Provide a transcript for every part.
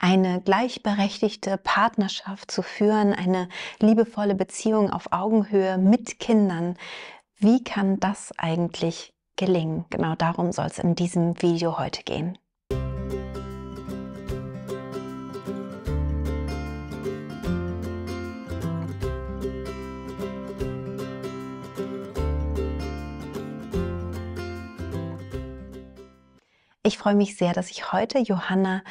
eine gleichberechtigte Partnerschaft zu führen, eine liebevolle Beziehung auf Augenhöhe mit Kindern. Wie kann das eigentlich gelingen? Genau darum soll es in diesem Video heute gehen. Ich freue mich sehr, dass ich heute Johanna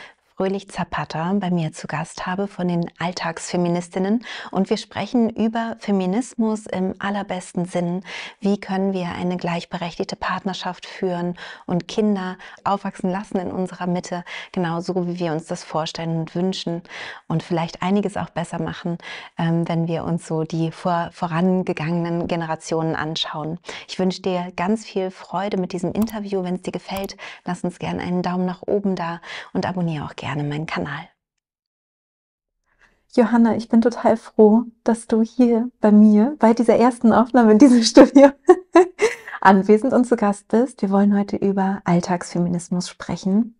Fröhlich Zapata bei mir zu Gast habe von den Alltagsfeministinnen und wir sprechen über Feminismus im allerbesten Sinn. Wie können wir eine gleichberechtigte Partnerschaft führen und Kinder aufwachsen lassen in unserer Mitte, genauso wie wir uns das vorstellen und wünschen und vielleicht einiges auch besser machen, ähm, wenn wir uns so die vor, vorangegangenen Generationen anschauen. Ich wünsche dir ganz viel Freude mit diesem Interview. Wenn es dir gefällt, lass uns gerne einen Daumen nach oben da und abonniere auch gerne gerne meinen Kanal. Johanna, ich bin total froh, dass du hier bei mir bei dieser ersten Aufnahme in diesem Studio anwesend und zu Gast bist. Wir wollen heute über Alltagsfeminismus sprechen.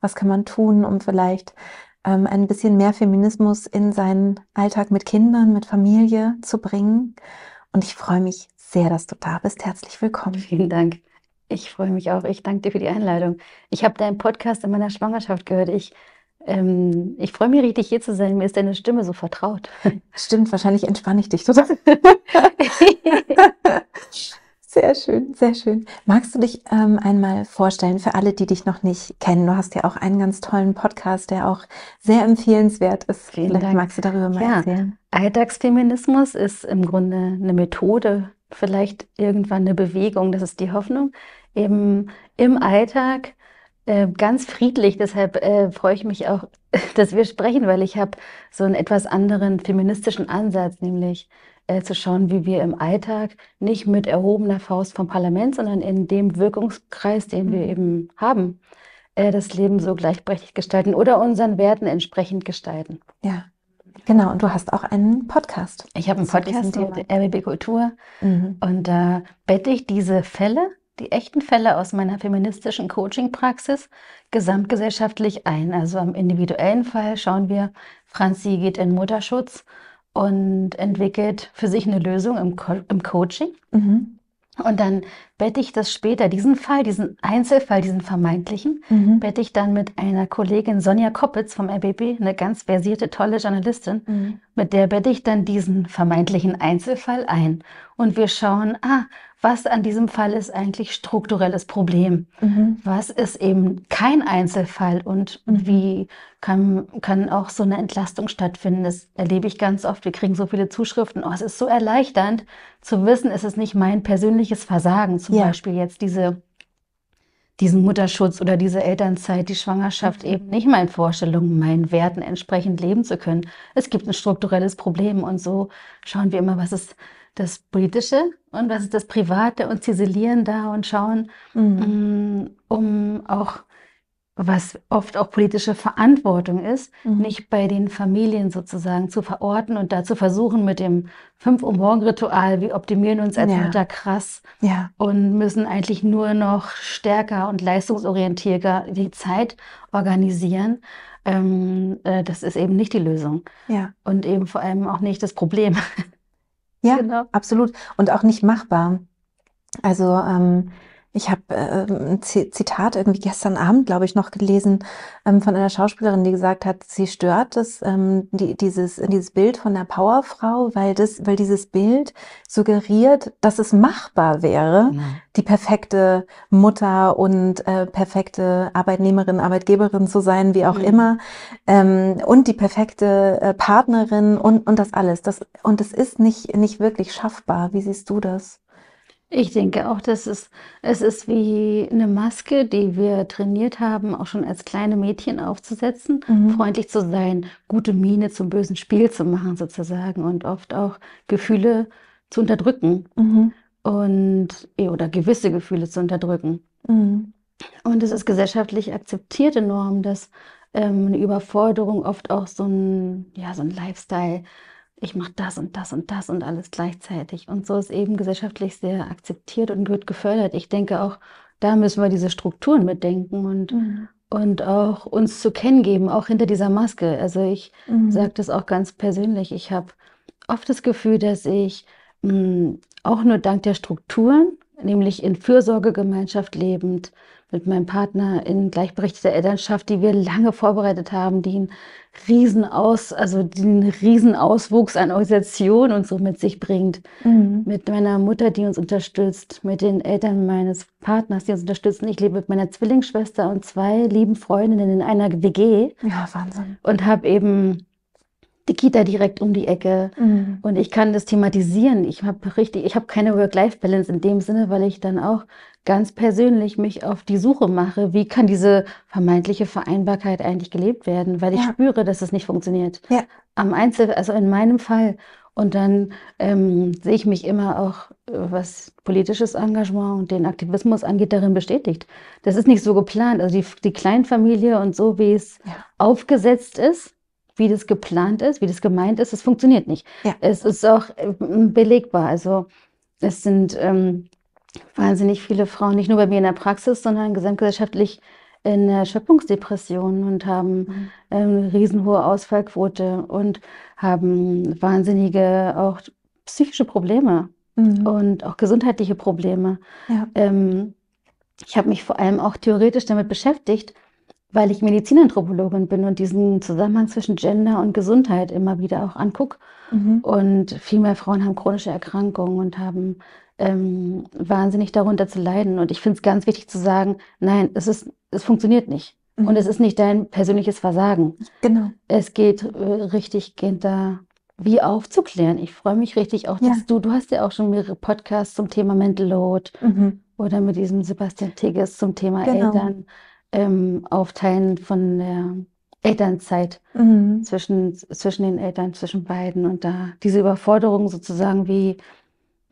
Was kann man tun, um vielleicht ähm, ein bisschen mehr Feminismus in seinen Alltag mit Kindern, mit Familie zu bringen? Und ich freue mich sehr, dass du da bist. Herzlich willkommen. Vielen Dank. Ich freue mich auch. Ich danke dir für die Einladung. Ich habe deinen Podcast in meiner Schwangerschaft gehört. Ich ähm, ich freue mich richtig, hier zu sein. Mir ist deine Stimme so vertraut. Stimmt, wahrscheinlich entspanne ich dich total. sehr schön, sehr schön. Magst du dich ähm, einmal vorstellen für alle, die dich noch nicht kennen? Du hast ja auch einen ganz tollen Podcast, der auch sehr empfehlenswert ist. Vielen Vielleicht Dank. magst du darüber mal ja. erzählen. Alltagsfeminismus ist im Grunde eine Methode, vielleicht irgendwann eine Bewegung, das ist die Hoffnung, eben im Alltag äh, ganz friedlich, deshalb äh, freue ich mich auch, dass wir sprechen, weil ich habe so einen etwas anderen feministischen Ansatz, nämlich äh, zu schauen, wie wir im Alltag nicht mit erhobener Faust vom Parlament, sondern in dem Wirkungskreis, den wir mhm. eben haben, äh, das Leben so gleichberechtigt gestalten oder unseren Werten entsprechend gestalten. Ja. Genau, und du hast auch einen Podcast. Ich habe einen Podcast mit RBB Kultur mhm. und da bette ich diese Fälle, die echten Fälle aus meiner feministischen Coaching-Praxis gesamtgesellschaftlich ein. Also im individuellen Fall schauen wir, Franzi geht in Mutterschutz und entwickelt für sich eine Lösung im, Co im Coaching. Mhm. Und dann bette ich das später, diesen Fall, diesen Einzelfall, diesen vermeintlichen, mhm. bette ich dann mit einer Kollegin Sonja Koppitz vom RBB, eine ganz versierte, tolle Journalistin, mhm. mit der bette ich dann diesen vermeintlichen Einzelfall ein. Und wir schauen, ah, was an diesem Fall ist eigentlich strukturelles Problem? Mhm. Was ist eben kein Einzelfall und mhm. wie kann, kann auch so eine Entlastung stattfinden? Das erlebe ich ganz oft. Wir kriegen so viele Zuschriften. Oh, es ist so erleichternd zu wissen, es ist nicht mein persönliches Versagen, zum ja. Beispiel jetzt diese, diesen Mutterschutz oder diese Elternzeit, die Schwangerschaft mhm. eben nicht meinen Vorstellungen, meinen Werten entsprechend leben zu können. Es gibt ein strukturelles Problem und so schauen wir immer, was ist das Politische und was ist das Private und ziselieren da und schauen, mhm. Mm, um auch was oft auch politische Verantwortung ist, mhm. nicht bei den Familien sozusagen zu verorten und da zu versuchen mit dem 5 Uhr morgen Ritual, wir optimieren uns als ja. Mutter krass ja. und müssen eigentlich nur noch stärker und leistungsorientierter die Zeit organisieren. Ähm, äh, das ist eben nicht die Lösung. Ja. Und eben vor allem auch nicht das Problem. ja, genau. absolut. Und auch nicht machbar. Also ähm, ich habe äh, ein Zitat irgendwie gestern Abend, glaube ich, noch gelesen ähm, von einer Schauspielerin, die gesagt hat, sie stört das, ähm, die, dieses, dieses Bild von der Powerfrau, weil, das, weil dieses Bild suggeriert, dass es machbar wäre, mhm. die perfekte Mutter und äh, perfekte Arbeitnehmerin, Arbeitgeberin zu sein, wie auch mhm. immer, ähm, und die perfekte äh, Partnerin und, und das alles. Das, und es ist nicht, nicht wirklich schaffbar. Wie siehst du das? Ich denke auch, dass es, es ist wie eine Maske, die wir trainiert haben, auch schon als kleine Mädchen aufzusetzen, mhm. freundlich zu sein, gute Miene zum bösen Spiel zu machen sozusagen und oft auch Gefühle zu unterdrücken mhm. und oder gewisse Gefühle zu unterdrücken. Mhm. Und es ist gesellschaftlich akzeptierte Norm, dass ähm, eine Überforderung oft auch so ein, ja, so ein Lifestyle ich mache mhm. das und das und das und alles gleichzeitig. Und so ist eben gesellschaftlich sehr akzeptiert und wird gefördert. Ich denke auch, da müssen wir diese Strukturen mitdenken und, mhm. und auch uns zu kennen geben, auch hinter dieser Maske. Also ich mhm. sage das auch ganz persönlich. Ich habe oft das Gefühl, dass ich mh, mm, auch nur dank der Strukturen, nämlich in Fürsorgegemeinschaft lebend, mit meinem Partner in gleichberechtigter Elternschaft, die wir lange vorbereitet haben, die einen riesen Aus, also den riesen Auswuchs an Organisation und so mit sich bringt. Mhm. Mit meiner Mutter, die uns unterstützt, mit den Eltern meines Partners, die uns unterstützen. Ich lebe mit meiner Zwillingsschwester und zwei lieben Freundinnen in einer WG. Ja, Wahnsinn. Und habe eben die Kita direkt um die Ecke mhm. und ich kann das thematisieren. Ich habe richtig, ich habe keine Work-Life-Balance in dem Sinne, weil ich dann auch ganz persönlich mich auf die Suche mache, wie kann diese vermeintliche Vereinbarkeit eigentlich gelebt werden, weil ich ja. spüre, dass es nicht funktioniert. Ja. Am Einzel, also in meinem Fall. Und dann ähm, sehe ich mich immer auch, äh, was politisches Engagement und den Aktivismus angeht, darin bestätigt. Das ist nicht so geplant. Also die, die Kleinfamilie und so, wie es ja. aufgesetzt ist, wie das geplant ist, wie das gemeint ist, das funktioniert nicht. Ja. Es ist auch äh, belegbar. Also es sind ähm, wahnsinnig viele Frauen, nicht nur bei mir in der Praxis, sondern gesamtgesellschaftlich in der Schöpfungsdepression und haben mhm. ähm, riesenhohe Ausfallquote und haben wahnsinnige auch psychische Probleme mhm. und auch gesundheitliche Probleme. Ja. Ähm, ich habe mich vor allem auch theoretisch damit beschäftigt, weil ich Medizinanthropologin bin und diesen Zusammenhang zwischen Gender und Gesundheit immer wieder auch angucke. Mhm. Und viel mehr Frauen haben chronische Erkrankungen und haben ähm, wahnsinnig darunter zu leiden. Und ich finde es ganz wichtig zu sagen, nein, es, ist, es funktioniert nicht. Mhm. Und es ist nicht dein persönliches Versagen. Genau. Es geht äh, richtig, geht da wie aufzuklären. Ich freue mich richtig auch, dass ja. du, du hast ja auch schon mehrere Podcasts zum Thema Mental Load mhm. oder mit diesem Sebastian Tigges zum Thema genau. Eltern ähm, Aufteilen von der Elternzeit mhm. zwischen, zwischen den Eltern, zwischen beiden und da diese Überforderung sozusagen wie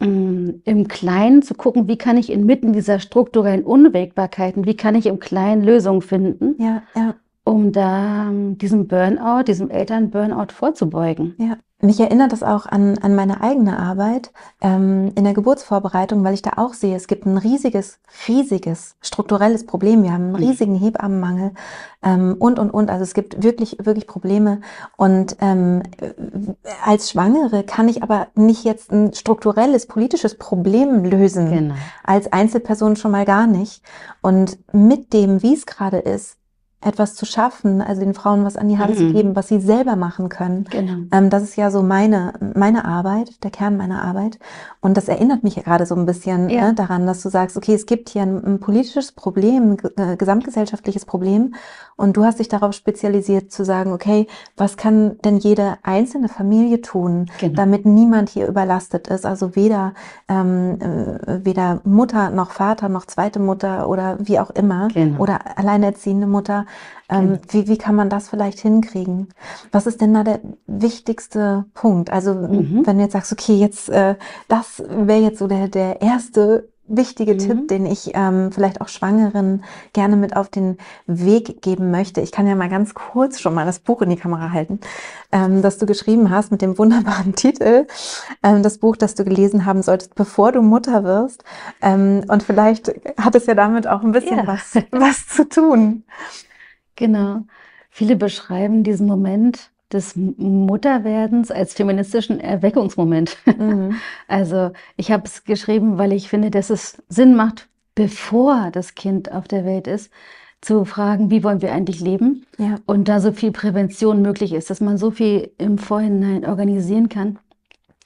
mm, im Kleinen zu gucken, wie kann ich inmitten dieser strukturellen Unwägbarkeiten, wie kann ich im Kleinen Lösungen finden, ja, ja. um da ähm, diesem Burnout, diesem Eltern-Burnout vorzubeugen. Ja, mich erinnert das auch an, an meine eigene Arbeit ähm, in der Geburtsvorbereitung, weil ich da auch sehe, es gibt ein riesiges, riesiges strukturelles Problem. Wir haben einen mhm. riesigen Hebammenmangel ähm, und, und, und. Also es gibt wirklich, wirklich Probleme. Und ähm, als Schwangere kann ich aber nicht jetzt ein strukturelles, politisches Problem lösen. Genau. Als Einzelperson schon mal gar nicht. Und mit dem, wie es gerade ist, etwas zu schaffen, also den Frauen was an die Hand mhm. zu geben, was sie selber machen können. Genau. Ähm, das ist ja so meine, meine Arbeit, der Kern meiner Arbeit. Und das erinnert mich ja gerade so ein bisschen ja. ne, daran, dass du sagst, okay, es gibt hier ein, ein politisches Problem, äh, gesamtgesellschaftliches Problem. Und du hast dich darauf spezialisiert zu sagen, okay, was kann denn jede einzelne Familie tun, genau. damit niemand hier überlastet ist? Also weder, ähm, äh, weder Mutter noch Vater noch zweite Mutter oder wie auch immer genau. oder alleinerziehende Mutter ähm, mhm. wie, wie kann man das vielleicht hinkriegen? Was ist denn da der wichtigste Punkt? Also mhm. wenn du jetzt sagst, okay, jetzt äh, das wäre jetzt so der, der erste wichtige mhm. Tipp, den ich ähm, vielleicht auch Schwangeren gerne mit auf den Weg geben möchte. Ich kann ja mal ganz kurz schon mal das Buch in die Kamera halten, ähm, das du geschrieben hast mit dem wunderbaren Titel. Ähm, das Buch, das du gelesen haben solltest, bevor du Mutter wirst. Ähm, und vielleicht hat es ja damit auch ein bisschen yeah. was, was zu tun. Genau. Viele beschreiben diesen Moment des Mutterwerdens als feministischen Erweckungsmoment. Mhm. Also ich habe es geschrieben, weil ich finde, dass es Sinn macht, bevor das Kind auf der Welt ist, zu fragen, wie wollen wir eigentlich leben? Ja. Und da so viel Prävention möglich ist, dass man so viel im Vorhinein organisieren kann.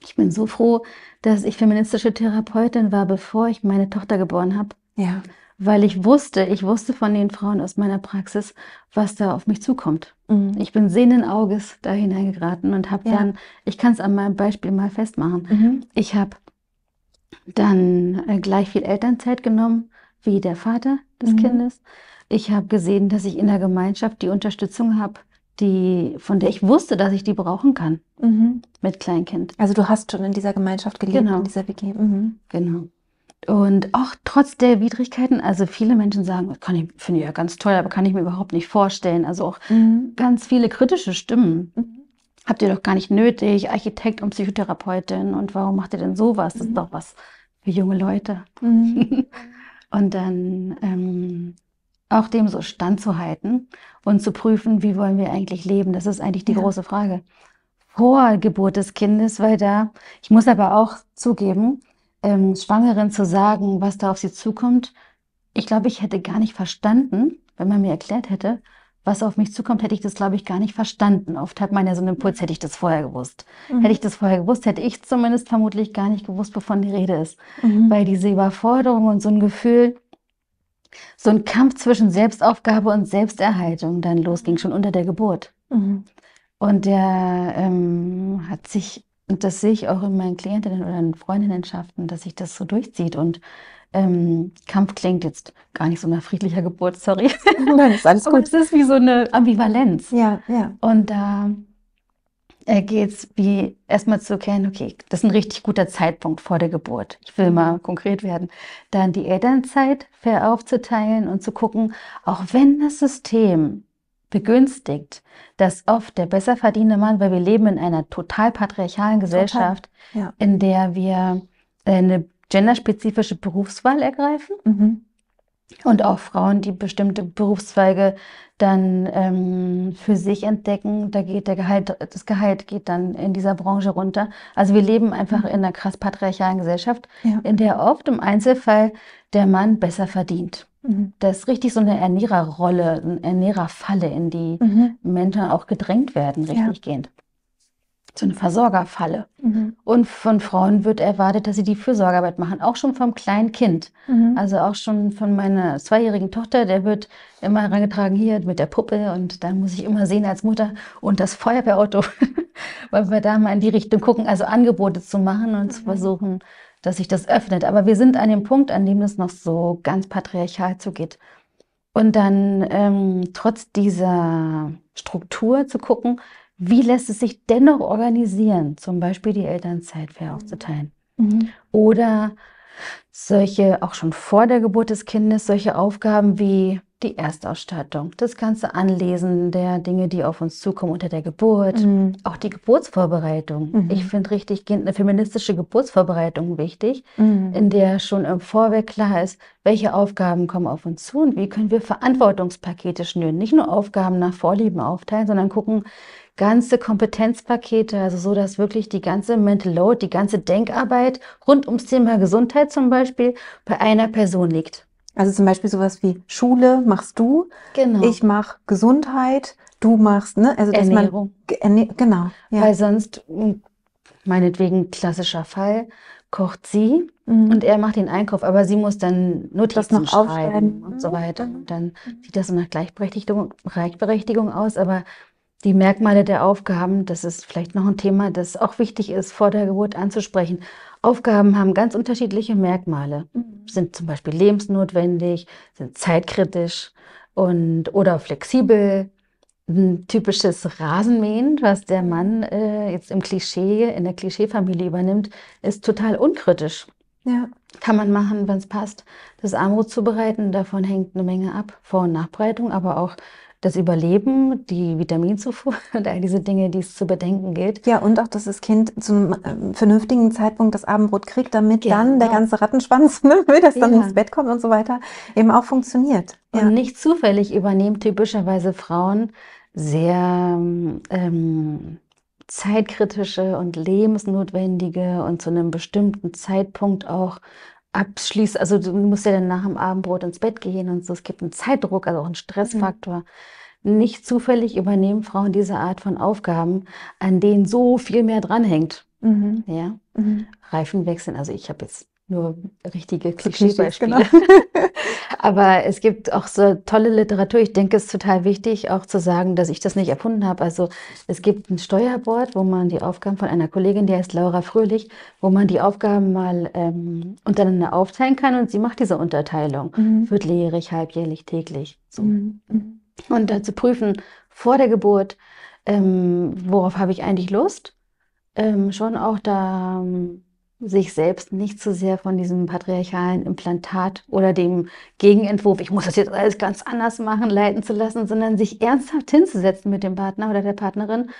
Ich bin so froh, dass ich feministische Therapeutin war, bevor ich meine Tochter geboren habe. Ja weil ich wusste, ich wusste von den Frauen aus meiner Praxis, was da auf mich zukommt. Mhm. Ich bin sehenden Auges da hineingeraten und habe ja. dann, ich kann es an meinem Beispiel mal festmachen, mhm. ich habe dann äh, gleich viel Elternzeit genommen wie der Vater des mhm. Kindes. Ich habe gesehen, dass ich in der Gemeinschaft die Unterstützung habe, die, von der ich wusste, dass ich die brauchen kann mhm. mit Kleinkind. Also du hast schon in dieser Gemeinschaft gelebt, genau. in dieser WG. Mhm. Genau. Und auch trotz der Widrigkeiten, also viele Menschen sagen, kann ich, finde ich ja ganz toll, aber kann ich mir überhaupt nicht vorstellen. Also auch mhm. ganz viele kritische Stimmen. Mhm. Habt ihr doch gar nicht nötig, Architekt und Psychotherapeutin und warum macht ihr denn sowas? Mhm. Das ist mhm. doch was für junge Leute. Mhm. und dann ähm, auch dem so standzuhalten und zu prüfen, wie wollen wir eigentlich leben? Das ist eigentlich die ja. große Frage. Vor Geburt des Kindes, weil da, ich muss aber auch zugeben, ähm, Schwangeren zu sagen, was da auf sie zukommt, ich glaube, ich hätte gar nicht verstanden, wenn man mir erklärt hätte, was auf mich zukommt, hätte ich das, glaube ich, gar nicht verstanden. Oft hat man ja so einen Impuls, hätte ich das vorher gewusst. Mhm. Hätte ich das vorher gewusst, hätte ich zumindest vermutlich gar nicht gewusst, wovon die Rede ist. Mhm. Weil diese Überforderung und so ein Gefühl, so ein Kampf zwischen Selbstaufgabe und Selbsterhaltung dann losging, schon unter der Geburt. Mhm. Und der ähm, hat sich und das sehe ich auch in meinen Klientinnen oder in Freundinnenschaften, dass sich das so durchzieht. Und ähm, Kampf klingt jetzt gar nicht so nach friedlicher Geburt, sorry. Nein, ist alles gut. es ist wie so eine Ambivalenz. Ja, ja. Und da äh, geht es wie erstmal zu erkennen, okay, das ist ein richtig guter Zeitpunkt vor der Geburt. Ich will mhm. mal konkret werden. Dann die Elternzeit fair aufzuteilen und zu gucken, auch wenn das System begünstigt, dass oft der besser verdienende Mann, weil wir leben in einer total patriarchalen Gesellschaft, total. Ja. in der wir äh, eine genderspezifische Berufswahl ergreifen mhm. und auch Frauen, die bestimmte Berufszweige dann ähm, für sich entdecken, da geht der Gehalt, das Gehalt geht dann in dieser Branche runter. Also wir leben einfach mhm. in einer krass patriarchalen Gesellschaft, ja. in der oft im Einzelfall der Mann besser verdient. Mhm. Das ist richtig so eine Ernährerrolle, eine Ernährerfalle, in die mhm. Menschen auch gedrängt werden, richtig ja. gehend. So eine Versorgerfalle. Mhm. Und von Frauen wird erwartet, dass sie die Fürsorgearbeit machen, auch schon vom kleinen Kind. Mhm. Also auch schon von meiner zweijährigen Tochter, der wird immer herangetragen, hier mit der Puppe und da muss ich immer sehen als Mutter und das Feuerwehrauto, weil wir da mal in die Richtung gucken, also Angebote zu machen und mhm. zu versuchen, dass sich das öffnet. Aber wir sind an dem Punkt, an dem das noch so ganz patriarchal zugeht. Und dann ähm, trotz dieser Struktur zu gucken, wie lässt es sich dennoch organisieren, zum Beispiel die Elternzeit fair aufzuteilen. Mhm. Oder solche, auch schon vor der Geburt des Kindes, solche Aufgaben wie die Erstausstattung, das ganze Anlesen der Dinge, die auf uns zukommen unter der Geburt, mhm. auch die Geburtsvorbereitung. Mhm. Ich finde richtig eine feministische Geburtsvorbereitung wichtig, mhm. in der schon im Vorweg klar ist, welche Aufgaben kommen auf uns zu und wie können wir Verantwortungspakete schnüren. Nicht nur Aufgaben nach Vorlieben aufteilen, sondern gucken, ganze Kompetenzpakete, also so, dass wirklich die ganze Mental Load, die ganze Denkarbeit rund ums Thema Gesundheit zum Beispiel bei einer Person liegt. Also zum Beispiel sowas wie Schule machst du, genau. ich mach Gesundheit, du machst, ne? Also dass Ernährung. man erne genau. Ja. Weil sonst, hm, meinetwegen klassischer Fall, kocht sie mhm. und er macht den Einkauf, aber sie muss dann Notizen noch schreiben aufschreiben. und so mhm. weiter. Und dann mhm. sieht das so nach Gleichberechtigung, Gleichberechtigung aus, aber die Merkmale der Aufgaben, das ist vielleicht noch ein Thema, das auch wichtig ist, vor der Geburt anzusprechen. Aufgaben haben ganz unterschiedliche Merkmale, mhm. sind zum Beispiel lebensnotwendig, sind zeitkritisch und oder flexibel. Ein typisches Rasenmähen, was der mhm. Mann äh, jetzt im Klischee, in der Klischeefamilie übernimmt, ist total unkritisch. Ja. Kann man machen, wenn es passt. Das Armut zubereiten, davon hängt eine Menge ab. Vor- und Nachbereitung, aber auch das Überleben, die Vitaminzufuhr und all diese Dinge, die es zu bedenken gilt. Ja, und auch, dass das Kind zum ähm, vernünftigen Zeitpunkt das Abendbrot kriegt, damit ja, dann genau. der ganze Rattenschwanz, ne, will das dann ja. ins Bett kommt und so weiter, eben auch funktioniert. Ja. Und nicht zufällig übernehmen typischerweise Frauen sehr ähm, zeitkritische und lebensnotwendige und zu einem bestimmten Zeitpunkt auch abschließt. Also du musst ja dann nach dem Abendbrot ins Bett gehen und so. Es gibt einen Zeitdruck, also auch einen Stressfaktor. Mhm. Nicht zufällig übernehmen Frauen diese Art von Aufgaben, an denen so viel mehr dranhängt. Mhm. Ja? Mhm. Reifen wechseln. Also ich habe jetzt nur richtige genau. Klischeebeispiele. genau. Aber es gibt auch so tolle Literatur. Ich denke, es ist total wichtig, auch zu sagen, dass ich das nicht erfunden habe. Also es gibt ein Steuerboard, wo man die Aufgaben von einer Kollegin, die heißt Laura Fröhlich, wo man die Aufgaben mal ähm, untereinander aufteilen kann und sie macht diese Unterteilung. Mhm. Vierteljährig, halbjährlich, täglich. So. Mhm. mhm. Und dann zu prüfen, vor der Geburt, ähm, worauf habe ich eigentlich Lust? Ähm, schon auch da ähm, sich selbst nicht so sehr von diesem patriarchalen Implantat oder dem Gegenentwurf, ich muss das jetzt alles ganz anders machen, leiten zu lassen, sondern sich ernsthaft hinzusetzen mit dem Partner oder der Partnerin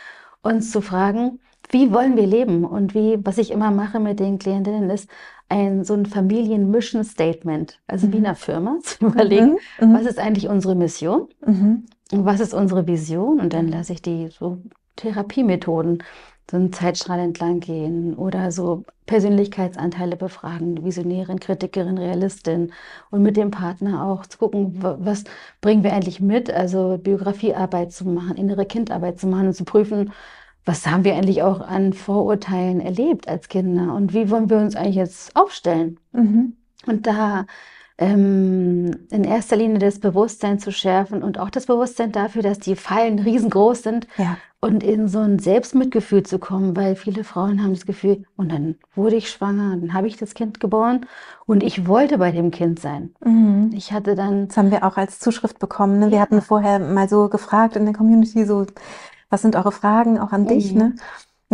und zu fragen, wie wollen wir leben? Und wie, was ich immer mache mit den Klientinnen, ist ein so ein Familien-Mission-Statement, also mhm. wie einer Firma, zu überlegen, mhm. mhm. was ist eigentlich unsere Mission? Mhm. Was ist unsere Vision? Und dann lasse ich die so Therapiemethoden so einen Zeitstrahl entlang gehen oder so Persönlichkeitsanteile befragen, Visionärin, Kritikerin, Realistin und mit dem Partner auch zu gucken, was bringen wir eigentlich mit, also Biografiearbeit zu machen, innere Kindarbeit zu machen und zu prüfen, was haben wir eigentlich auch an Vorurteilen erlebt als Kinder und wie wollen wir uns eigentlich jetzt aufstellen. Mhm. Und da ähm, in erster Linie das Bewusstsein zu schärfen und auch das Bewusstsein dafür, dass die Fallen riesengroß sind ja. und in so ein Selbstmitgefühl zu kommen, weil viele Frauen haben das Gefühl, und oh, dann wurde ich schwanger, dann habe ich das Kind geboren und ich wollte bei dem Kind sein. Mhm. Ich hatte dann. Das haben wir auch als Zuschrift bekommen. Ne? Wir hatten vorher mal so gefragt in der Community, so, was sind eure Fragen auch an mhm. dich? Ne?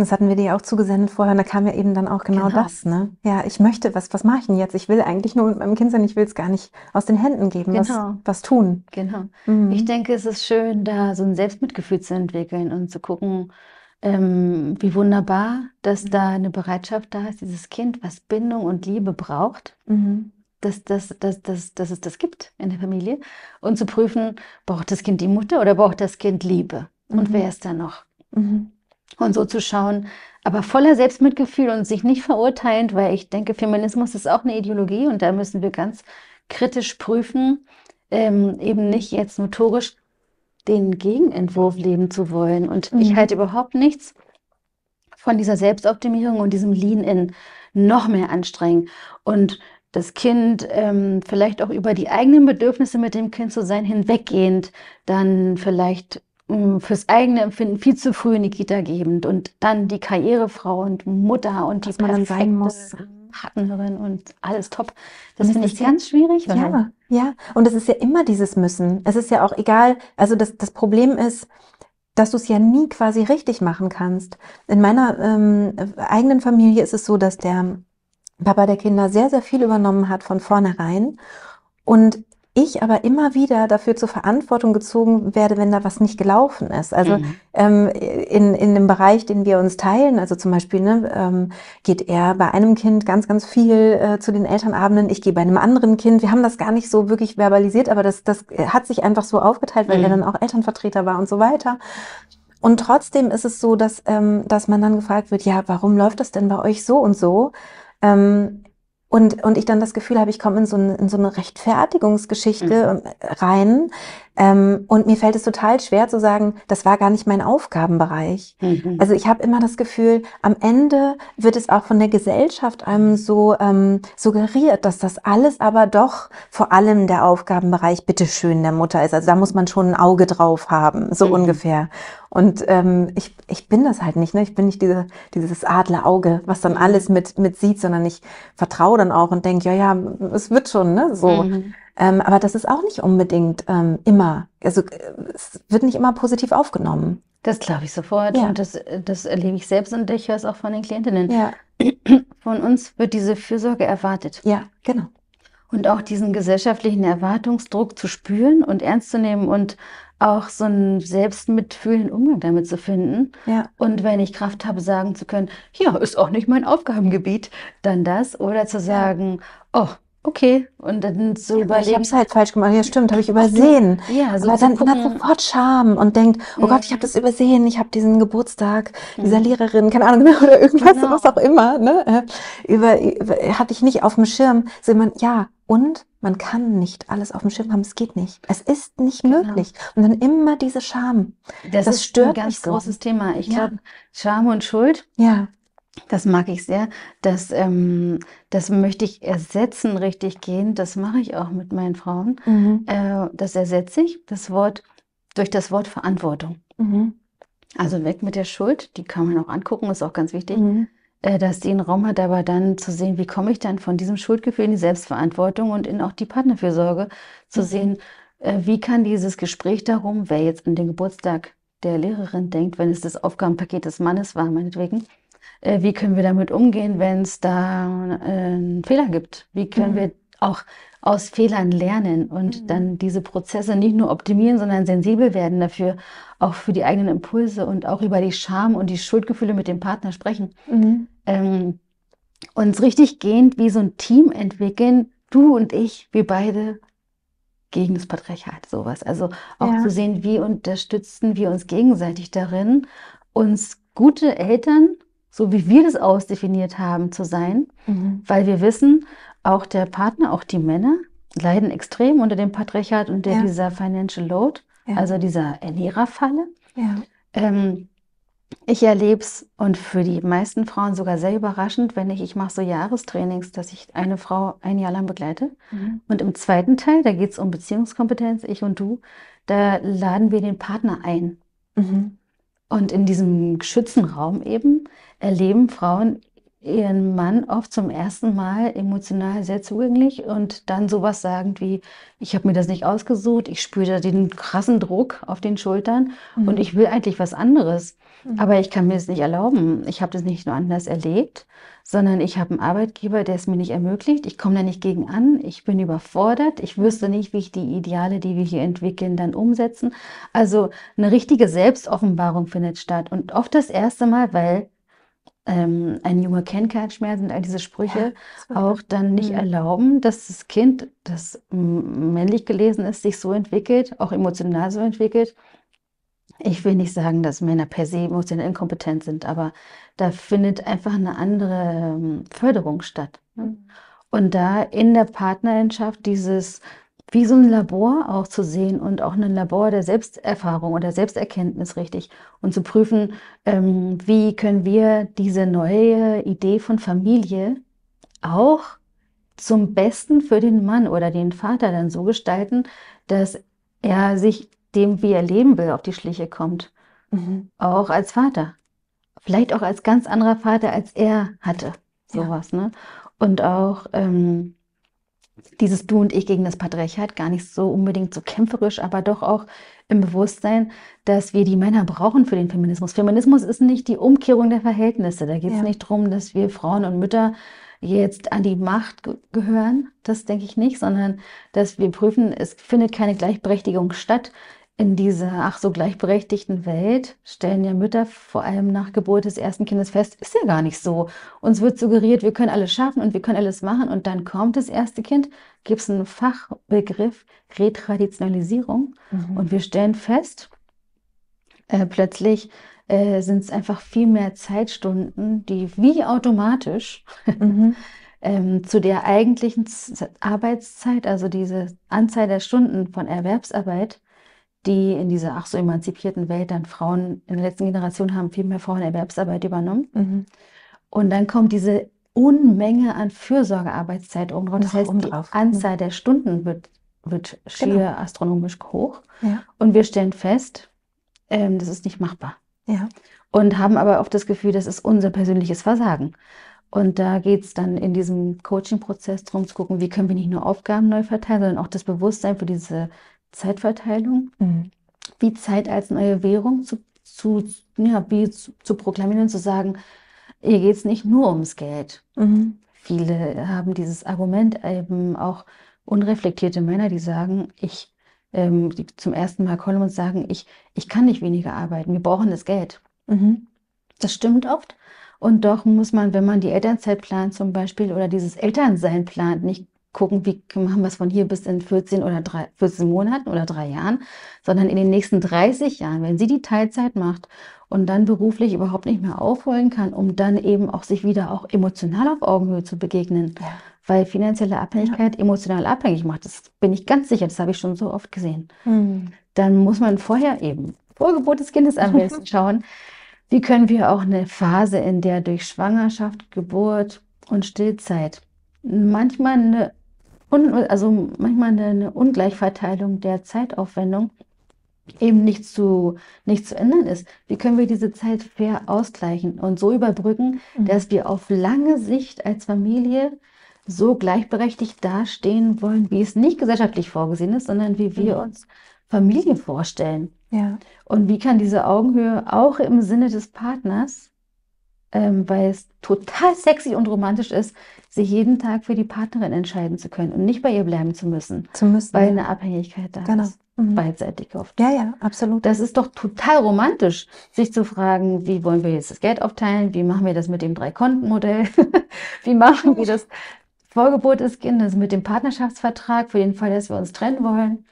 Das hatten wir dir auch zugesendet vorher und da kam ja eben dann auch genau, genau. das, ne? Ja, ich möchte was, was mache ich denn jetzt? Ich will eigentlich nur mit meinem Kind sein, ich will es gar nicht aus den Händen geben, genau. was, was tun. Genau. Mhm. Ich denke, es ist schön, da so ein Selbstmitgefühl zu entwickeln und zu gucken, ähm, wie wunderbar, dass mhm. da eine Bereitschaft da ist, dieses Kind, was Bindung und Liebe braucht, mhm. dass, dass, dass, dass, dass es das gibt in der Familie. Und zu prüfen, braucht das Kind die Mutter oder braucht das Kind Liebe? Und mhm. wer ist da noch? Mhm und so zu schauen, aber voller Selbstmitgefühl und sich nicht verurteilend, weil ich denke, Feminismus ist auch eine Ideologie und da müssen wir ganz kritisch prüfen, ähm, eben nicht jetzt notorisch den Gegenentwurf leben zu wollen. Und mhm. ich halte überhaupt nichts von dieser Selbstoptimierung und diesem Lean-In noch mehr anstrengen und das Kind ähm, vielleicht auch über die eigenen Bedürfnisse mit dem Kind zu sein hinweggehend, dann vielleicht Mm, fürs eigene Empfinden viel zu früh in die Kita gebend und dann die Karrierefrau und Mutter und die man sein muss. Partnerin und alles top. Das finde ich ganz schwierig. Ja, ja. Und es ist ja immer dieses Müssen. Es ist ja auch egal. Also das, das Problem ist, dass du es ja nie quasi richtig machen kannst. In meiner ähm, eigenen Familie ist es so, dass der Papa der Kinder sehr, sehr viel übernommen hat von vornherein. Und ich aber immer wieder dafür zur Verantwortung gezogen werde, wenn da was nicht gelaufen ist. Also mhm. ähm, in, in dem Bereich, den wir uns teilen, also zum Beispiel ne, ähm, geht er bei einem Kind ganz, ganz viel äh, zu den Elternabenden, ich gehe bei einem anderen Kind. Wir haben das gar nicht so wirklich verbalisiert, aber das, das äh, hat sich einfach so aufgeteilt, weil mhm. er dann auch Elternvertreter war und so weiter. Und trotzdem ist es so, dass, ähm, dass man dann gefragt wird, ja, warum läuft das denn bei euch so und so? Ähm, und, und ich dann das Gefühl habe, ich komme in so, eine, in so eine Rechtfertigungsgeschichte mhm. rein, ähm, und mir fällt es total schwer zu sagen, das war gar nicht mein Aufgabenbereich. Mhm. Also ich habe immer das Gefühl, am Ende wird es auch von der Gesellschaft einem so ähm, suggeriert, dass das alles aber doch vor allem der Aufgabenbereich bitteschön der Mutter ist. Also da muss man schon ein Auge drauf haben, so mhm. ungefähr. Und ähm, ich, ich bin das halt nicht, ne? Ich bin nicht diese, dieses Adlerauge, was dann mhm. alles mit, mit sieht, sondern ich vertraue dann auch und denke, ja, ja, es wird schon, ne? So. Mhm. Ähm, aber das ist auch nicht unbedingt ähm, immer, also äh, es wird nicht immer positiv aufgenommen. Das glaube ich sofort ja. und das, äh, das erlebe ich selbst und ich höre es auch von den Klientinnen. Ja. Von uns wird diese Fürsorge erwartet. Ja, genau. Und auch diesen gesellschaftlichen Erwartungsdruck zu spüren und ernst zu nehmen und auch so einen selbstmitfühlenden Umgang damit zu finden. Ja. Und wenn ich Kraft habe, sagen zu können, ja, ist auch nicht mein Aufgabengebiet, dann das. Oder zu sagen, ja. oh, okay. Und dann so ja, überlegen. Ich habe es halt falsch gemacht. Ja, stimmt, habe ich übersehen. Ja, so Aber dann gucken. man hat sofort Scham und denkt, oh mhm. Gott, ich habe das übersehen. Ich habe diesen Geburtstag mhm. dieser Lehrerin, keine Ahnung, ne, oder irgendwas, genau. was auch immer. Ne? Äh, über, über, hatte ich nicht auf dem Schirm. So, man, ja, und man kann nicht alles auf dem Schirm haben. Es geht nicht. Es ist nicht genau. möglich. Und dann immer diese Scham. Das, das ist stört ein ganz großes so. Thema. Ich ja. glaube, Scham und Schuld. Ja das mag ich sehr. Das, ähm, das möchte ich ersetzen, richtig gehen. Das mache ich auch mit meinen Frauen. Mhm. Äh, das ersetze ich, das Wort, durch das Wort Verantwortung. Mhm. Also weg mit der Schuld, die kann man auch angucken, ist auch ganz wichtig, mhm. äh, dass die einen Raum hat, aber dann zu sehen, wie komme ich dann von diesem Schuldgefühl in die Selbstverantwortung und in auch die Partnerfürsorge zu mhm. sehen, äh, wie kann dieses Gespräch darum, wer jetzt an den Geburtstag der Lehrerin denkt, wenn es das Aufgabenpaket des Mannes war, meinetwegen, äh, wie können wir damit umgehen, wenn es da äh, einen Fehler gibt? Wie können mhm. wir auch aus Fehlern lernen und mhm. dann diese Prozesse nicht nur optimieren, sondern sensibel werden dafür, auch für die eigenen Impulse und auch über die Scham und die Schuldgefühle mit dem Partner sprechen. Mhm. Ähm, uns richtig gehend wie so ein Team entwickeln, du und ich, wir beide gegen das Patriarchat, sowas. Also auch ja. zu sehen, wie unterstützen wir uns gegenseitig darin, uns gute Eltern so wie wir das ausdefiniert haben, zu sein, mhm. weil wir wissen, auch der Partner, auch die Männer leiden extrem unter dem Patriarchat und der, ja. dieser Financial Load, ja. also dieser Ernährerfalle. Ja. Ähm, ich erlebe es und für die meisten Frauen sogar sehr überraschend, wenn ich, ich mache so Jahrestrainings, dass ich eine Frau ein Jahr lang begleite. Mhm. Und im zweiten Teil, da geht es um Beziehungskompetenz, ich und du, da laden wir den Partner ein. Mhm. Und in diesem geschützten Raum eben erleben Frauen ihren Mann oft zum ersten Mal emotional sehr zugänglich und dann sowas sagend wie, ich habe mir das nicht ausgesucht, ich spüre da den krassen Druck auf den Schultern mhm. und ich will eigentlich was anderes, mhm. aber ich kann mir das nicht erlauben, ich habe das nicht nur anders erlebt sondern ich habe einen Arbeitgeber, der es mir nicht ermöglicht. Ich komme da nicht gegen an. Ich bin überfordert. Ich wüsste nicht, wie ich die Ideale, die wir hier entwickeln, dann umsetzen. Also eine richtige Selbstoffenbarung findet statt und oft das erste Mal, weil ähm, ein Junge kennt keinen Schmerz und all diese Sprüche ja, auch dann nicht mhm. erlauben, dass das Kind, das männlich gelesen ist, sich so entwickelt, auch emotional so entwickelt, ich will nicht sagen, dass Männer per se emotional inkompetent sind, aber da findet einfach eine andere ähm, Förderung statt. Ne? Mhm. Und da in der Partnerschaft dieses, wie so ein Labor auch zu sehen und auch ein Labor der Selbsterfahrung oder Selbsterkenntnis richtig und zu prüfen, ähm, wie können wir diese neue Idee von Familie auch zum Besten für den Mann oder den Vater dann so gestalten, dass er sich dem, wie er leben will, auf die Schliche kommt. Mhm. Auch als Vater. Vielleicht auch als ganz anderer Vater, als er hatte. Sowas, ja. ne? Und auch ähm, dieses Du und Ich gegen das Patriarchat gar nicht so unbedingt so kämpferisch, aber doch auch im Bewusstsein, dass wir die Männer brauchen für den Feminismus. Feminismus ist nicht die Umkehrung der Verhältnisse. Da geht es ja. nicht darum, dass wir Frauen und Mütter jetzt an die Macht gehören. Das denke ich nicht, sondern dass wir prüfen, es findet keine Gleichberechtigung statt. In dieser ach so gleichberechtigten Welt stellen ja Mütter vor allem nach Geburt des ersten Kindes fest, ist ja gar nicht so. Uns wird suggeriert, wir können alles schaffen und wir können alles machen und dann kommt das erste Kind, gibt es einen Fachbegriff Retraditionalisierung mhm. und wir stellen fest, äh, plötzlich äh, sind es einfach viel mehr Zeitstunden, die wie automatisch mhm. Ähm, zu der eigentlichen Z Arbeitszeit, also diese Anzahl der Stunden von Erwerbsarbeit, die in dieser ach so emanzipierten Welt dann Frauen in der letzten Generation haben viel mehr Frauen Erwerbsarbeit übernommen. Mhm. Und dann kommt diese Unmenge an Fürsorgearbeitszeit oben drauf. Das, heißt, die mhm. Anzahl der Stunden wird, wird schier genau. astronomisch hoch. Ja. Und wir stellen fest, ähm, das ist nicht machbar. Ja. Und haben aber oft das Gefühl, das ist unser persönliches Versagen. Und da geht es dann in diesem Coaching-Prozess darum zu gucken, wie können wir nicht nur Aufgaben neu verteilen, sondern auch das Bewusstsein für diese Zeitverteilung, mhm. wie Zeit als neue Währung zu, zu ja, wie zu, zu, proklamieren und zu sagen, hier geht es nicht nur ums Geld. Mhm. Viele haben dieses Argument eben auch unreflektierte Männer, die sagen, ich ähm, die zum ersten Mal kommen und sagen, ich, ich kann nicht weniger arbeiten, wir brauchen das Geld. Mhm. Das stimmt oft. Und doch muss man, wenn man die Elternzeit plant zum Beispiel oder dieses Elternsein plant, nicht gucken, wie machen wir es von hier bis in 14 oder drei, 14 Monaten oder drei Jahren, sondern in den nächsten 30 Jahren, wenn sie die Teilzeit macht und dann beruflich überhaupt nicht mehr aufholen kann, um dann eben auch sich wieder auch emotional auf Augenhöhe zu begegnen. Ja. Weil finanzielle Abhängigkeit ja. emotional abhängig macht. Das bin ich ganz sicher, das habe ich schon so oft gesehen. Mhm. Dann muss man vorher eben, vor Geburt des Kindes am besten schauen, wie können wir auch eine Phase, in der durch Schwangerschaft, Geburt und Stillzeit manchmal eine und also manchmal eine, eine Ungleichverteilung der Zeitaufwendung eben nicht zu, nicht zu ändern ist. Wie können wir diese Zeit fair ausgleichen und so überbrücken, mhm. dass wir auf lange Sicht als Familie so gleichberechtigt dastehen wollen, wie es nicht gesellschaftlich vorgesehen ist, sondern wie wir mhm. uns Familie vorstellen. Ja. Und wie kann diese Augenhöhe auch im Sinne des Partners ähm, weil es total sexy und romantisch ist, sich jeden Tag für die Partnerin entscheiden zu können und nicht bei ihr bleiben zu müssen. Zu müssen. Weil eine Abhängigkeit da genau. ist. Mhm. Beidseitig oft. Ja, ja, absolut. Das ist doch total romantisch, sich zu fragen, wie wollen wir jetzt das Geld aufteilen? Wie machen wir das mit dem Drei-Konten-Modell? wie machen wir das Vorgebot des Kindes mit dem Partnerschaftsvertrag für den Fall, dass wir uns trennen wollen?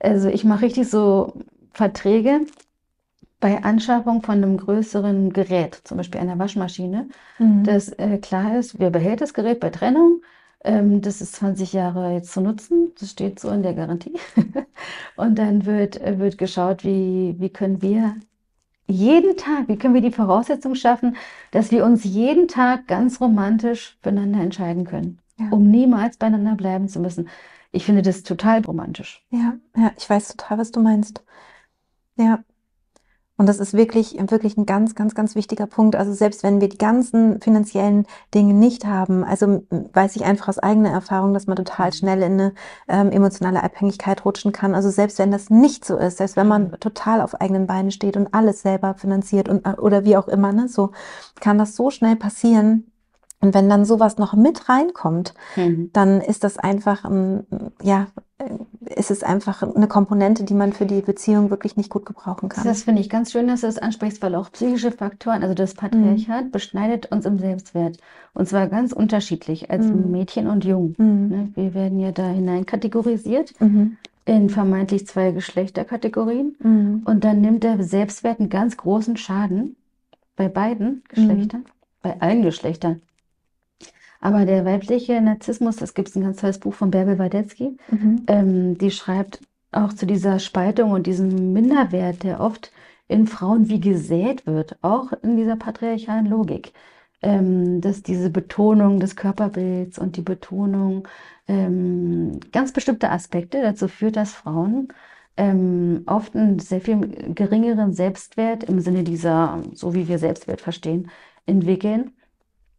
Also ich mache richtig so Verträge, bei Anschaffung von einem größeren Gerät, zum Beispiel einer Waschmaschine, mhm. dass äh, klar ist, wer behält das Gerät bei Trennung, ähm, das ist 20 Jahre jetzt zu nutzen, das steht so in der Garantie. und dann wird, äh, wird geschaut, wie, wie können wir jeden Tag, wie können wir die Voraussetzung schaffen, dass wir uns jeden Tag ganz romantisch füreinander entscheiden können, ja. um niemals beieinander bleiben zu müssen. Ich finde das total romantisch. Ja, ja, ich weiß total, was du meinst. Ja, und das ist wirklich, wirklich ein ganz, ganz, ganz wichtiger Punkt. Also selbst wenn wir die ganzen finanziellen Dinge nicht haben, also weiß ich einfach aus eigener Erfahrung, dass man total mhm. schnell in eine ähm, emotionale Abhängigkeit rutschen kann. Also selbst wenn das nicht so ist, selbst wenn man mhm. total auf eigenen Beinen steht und alles selber finanziert und äh, oder wie auch immer, ne, so kann das so schnell passieren, und wenn dann sowas noch mit reinkommt, mhm. dann ist das einfach ähm, ja, äh, ist es einfach eine Komponente, die man für die Beziehung wirklich nicht gut gebrauchen kann. Das finde ich ganz schön, dass du das ansprichst, weil auch psychische Faktoren, also das Patriarchat mhm. beschneidet uns im Selbstwert. Und zwar ganz unterschiedlich als mhm. Mädchen und Jung. Mhm. Ne? Wir werden ja da hinein kategorisiert mhm. in vermeintlich zwei Geschlechterkategorien. Mhm. Und dann nimmt der Selbstwert einen ganz großen Schaden bei beiden mhm. Geschlechtern, mhm. bei allen Geschlechtern. Aber der weibliche Narzissmus, das gibt es ein ganz tolles Buch von Bärbel Wadecki, mhm. ähm, die schreibt auch zu dieser Spaltung und diesem Minderwert, der oft in Frauen wie gesät wird, auch in dieser patriarchalen Logik. Ähm, dass diese Betonung des Körperbilds und die Betonung ähm, ganz bestimmter Aspekte dazu führt, dass Frauen ähm, oft einen sehr viel geringeren Selbstwert im Sinne dieser, so wie wir Selbstwert verstehen, entwickeln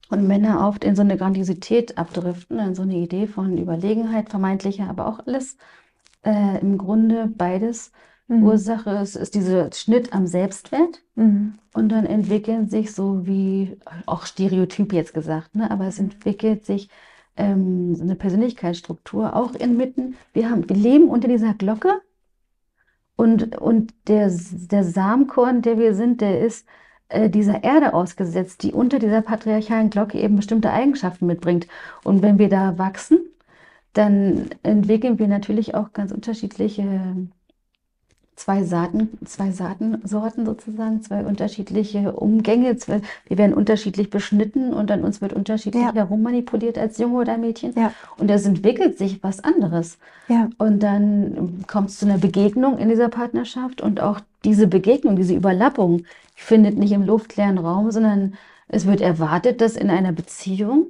und Männer oft in so eine Grandiosität abdriften, in so eine Idee von Überlegenheit, vermeintlicher, aber auch alles äh, im Grunde beides mhm. Ursache ist, ist dieser Schnitt am Selbstwert. Mhm. Und dann entwickeln sich so wie, auch Stereotyp jetzt gesagt, ne? aber es entwickelt sich ähm, so eine Persönlichkeitsstruktur auch inmitten. Wir, haben, wir leben unter dieser Glocke und, und der, der Samenkorn, der wir sind, der ist äh, dieser Erde ausgesetzt, die unter dieser patriarchalen Glocke eben bestimmte Eigenschaften mitbringt. Und wenn wir da wachsen, dann entwickeln wir natürlich auch ganz unterschiedliche zwei Saaten, zwei Saatensorten sozusagen, zwei unterschiedliche Umgänge. Wir werden unterschiedlich beschnitten und an uns wird unterschiedlich ja. herummanipuliert als Junge oder Mädchen. Ja. Und es entwickelt sich was anderes. Ja. Und dann kommt es zu einer Begegnung in dieser Partnerschaft und auch diese Begegnung, diese Überlappung findet nicht im luftleeren Raum, sondern es wird erwartet, dass in einer Beziehung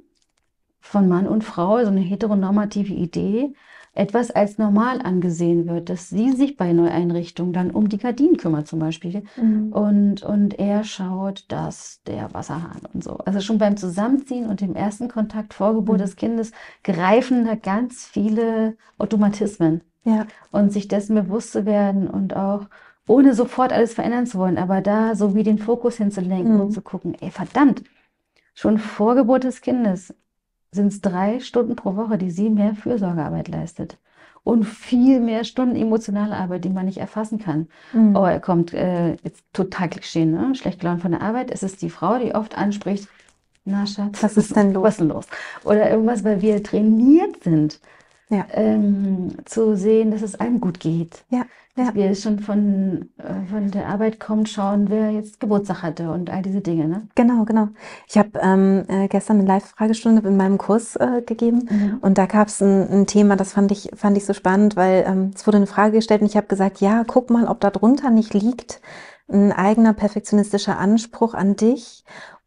von Mann und Frau, so eine heteronormative Idee, etwas als normal angesehen wird, dass sie sich bei Neueinrichtungen dann um die Gardinen kümmert zum Beispiel mhm. und, und er schaut, dass der Wasserhahn und so. Also schon beim Zusammenziehen und dem ersten Kontakt vor Geburt mhm. des Kindes greifen da ganz viele Automatismen. Ja. Und sich dessen bewusst zu werden und auch ohne sofort alles verändern zu wollen, aber da so wie den Fokus hinzulenken mhm. und zu gucken, ey verdammt, schon vor Geburt des Kindes sind es drei Stunden pro Woche, die sie mehr Fürsorgearbeit leistet. Und viel mehr Stunden emotionale Arbeit, die man nicht erfassen kann. Mhm. Oh, er kommt äh, jetzt total klischee, ne? schlecht gelaunt von der Arbeit. Es ist die Frau, die oft anspricht, na Schatz, was ist denn los? Was ist denn los? Oder irgendwas, weil wir trainiert sind, ja. ähm, zu sehen, dass es einem gut geht. Ja. Dass wir schon von, äh, von der Arbeit kommen, schauen, wer jetzt Geburtstag hatte und all diese Dinge. Ne? Genau, genau. Ich habe ähm, äh, gestern eine Live-Fragestunde in meinem Kurs äh, gegeben mhm. und da gab es ein, ein, Thema, das fand ich, fand ich so spannend, weil ähm, es wurde eine Frage gestellt und ich habe gesagt, ja, guck mal, ob darunter nicht liegt ein eigener perfektionistischer Anspruch an dich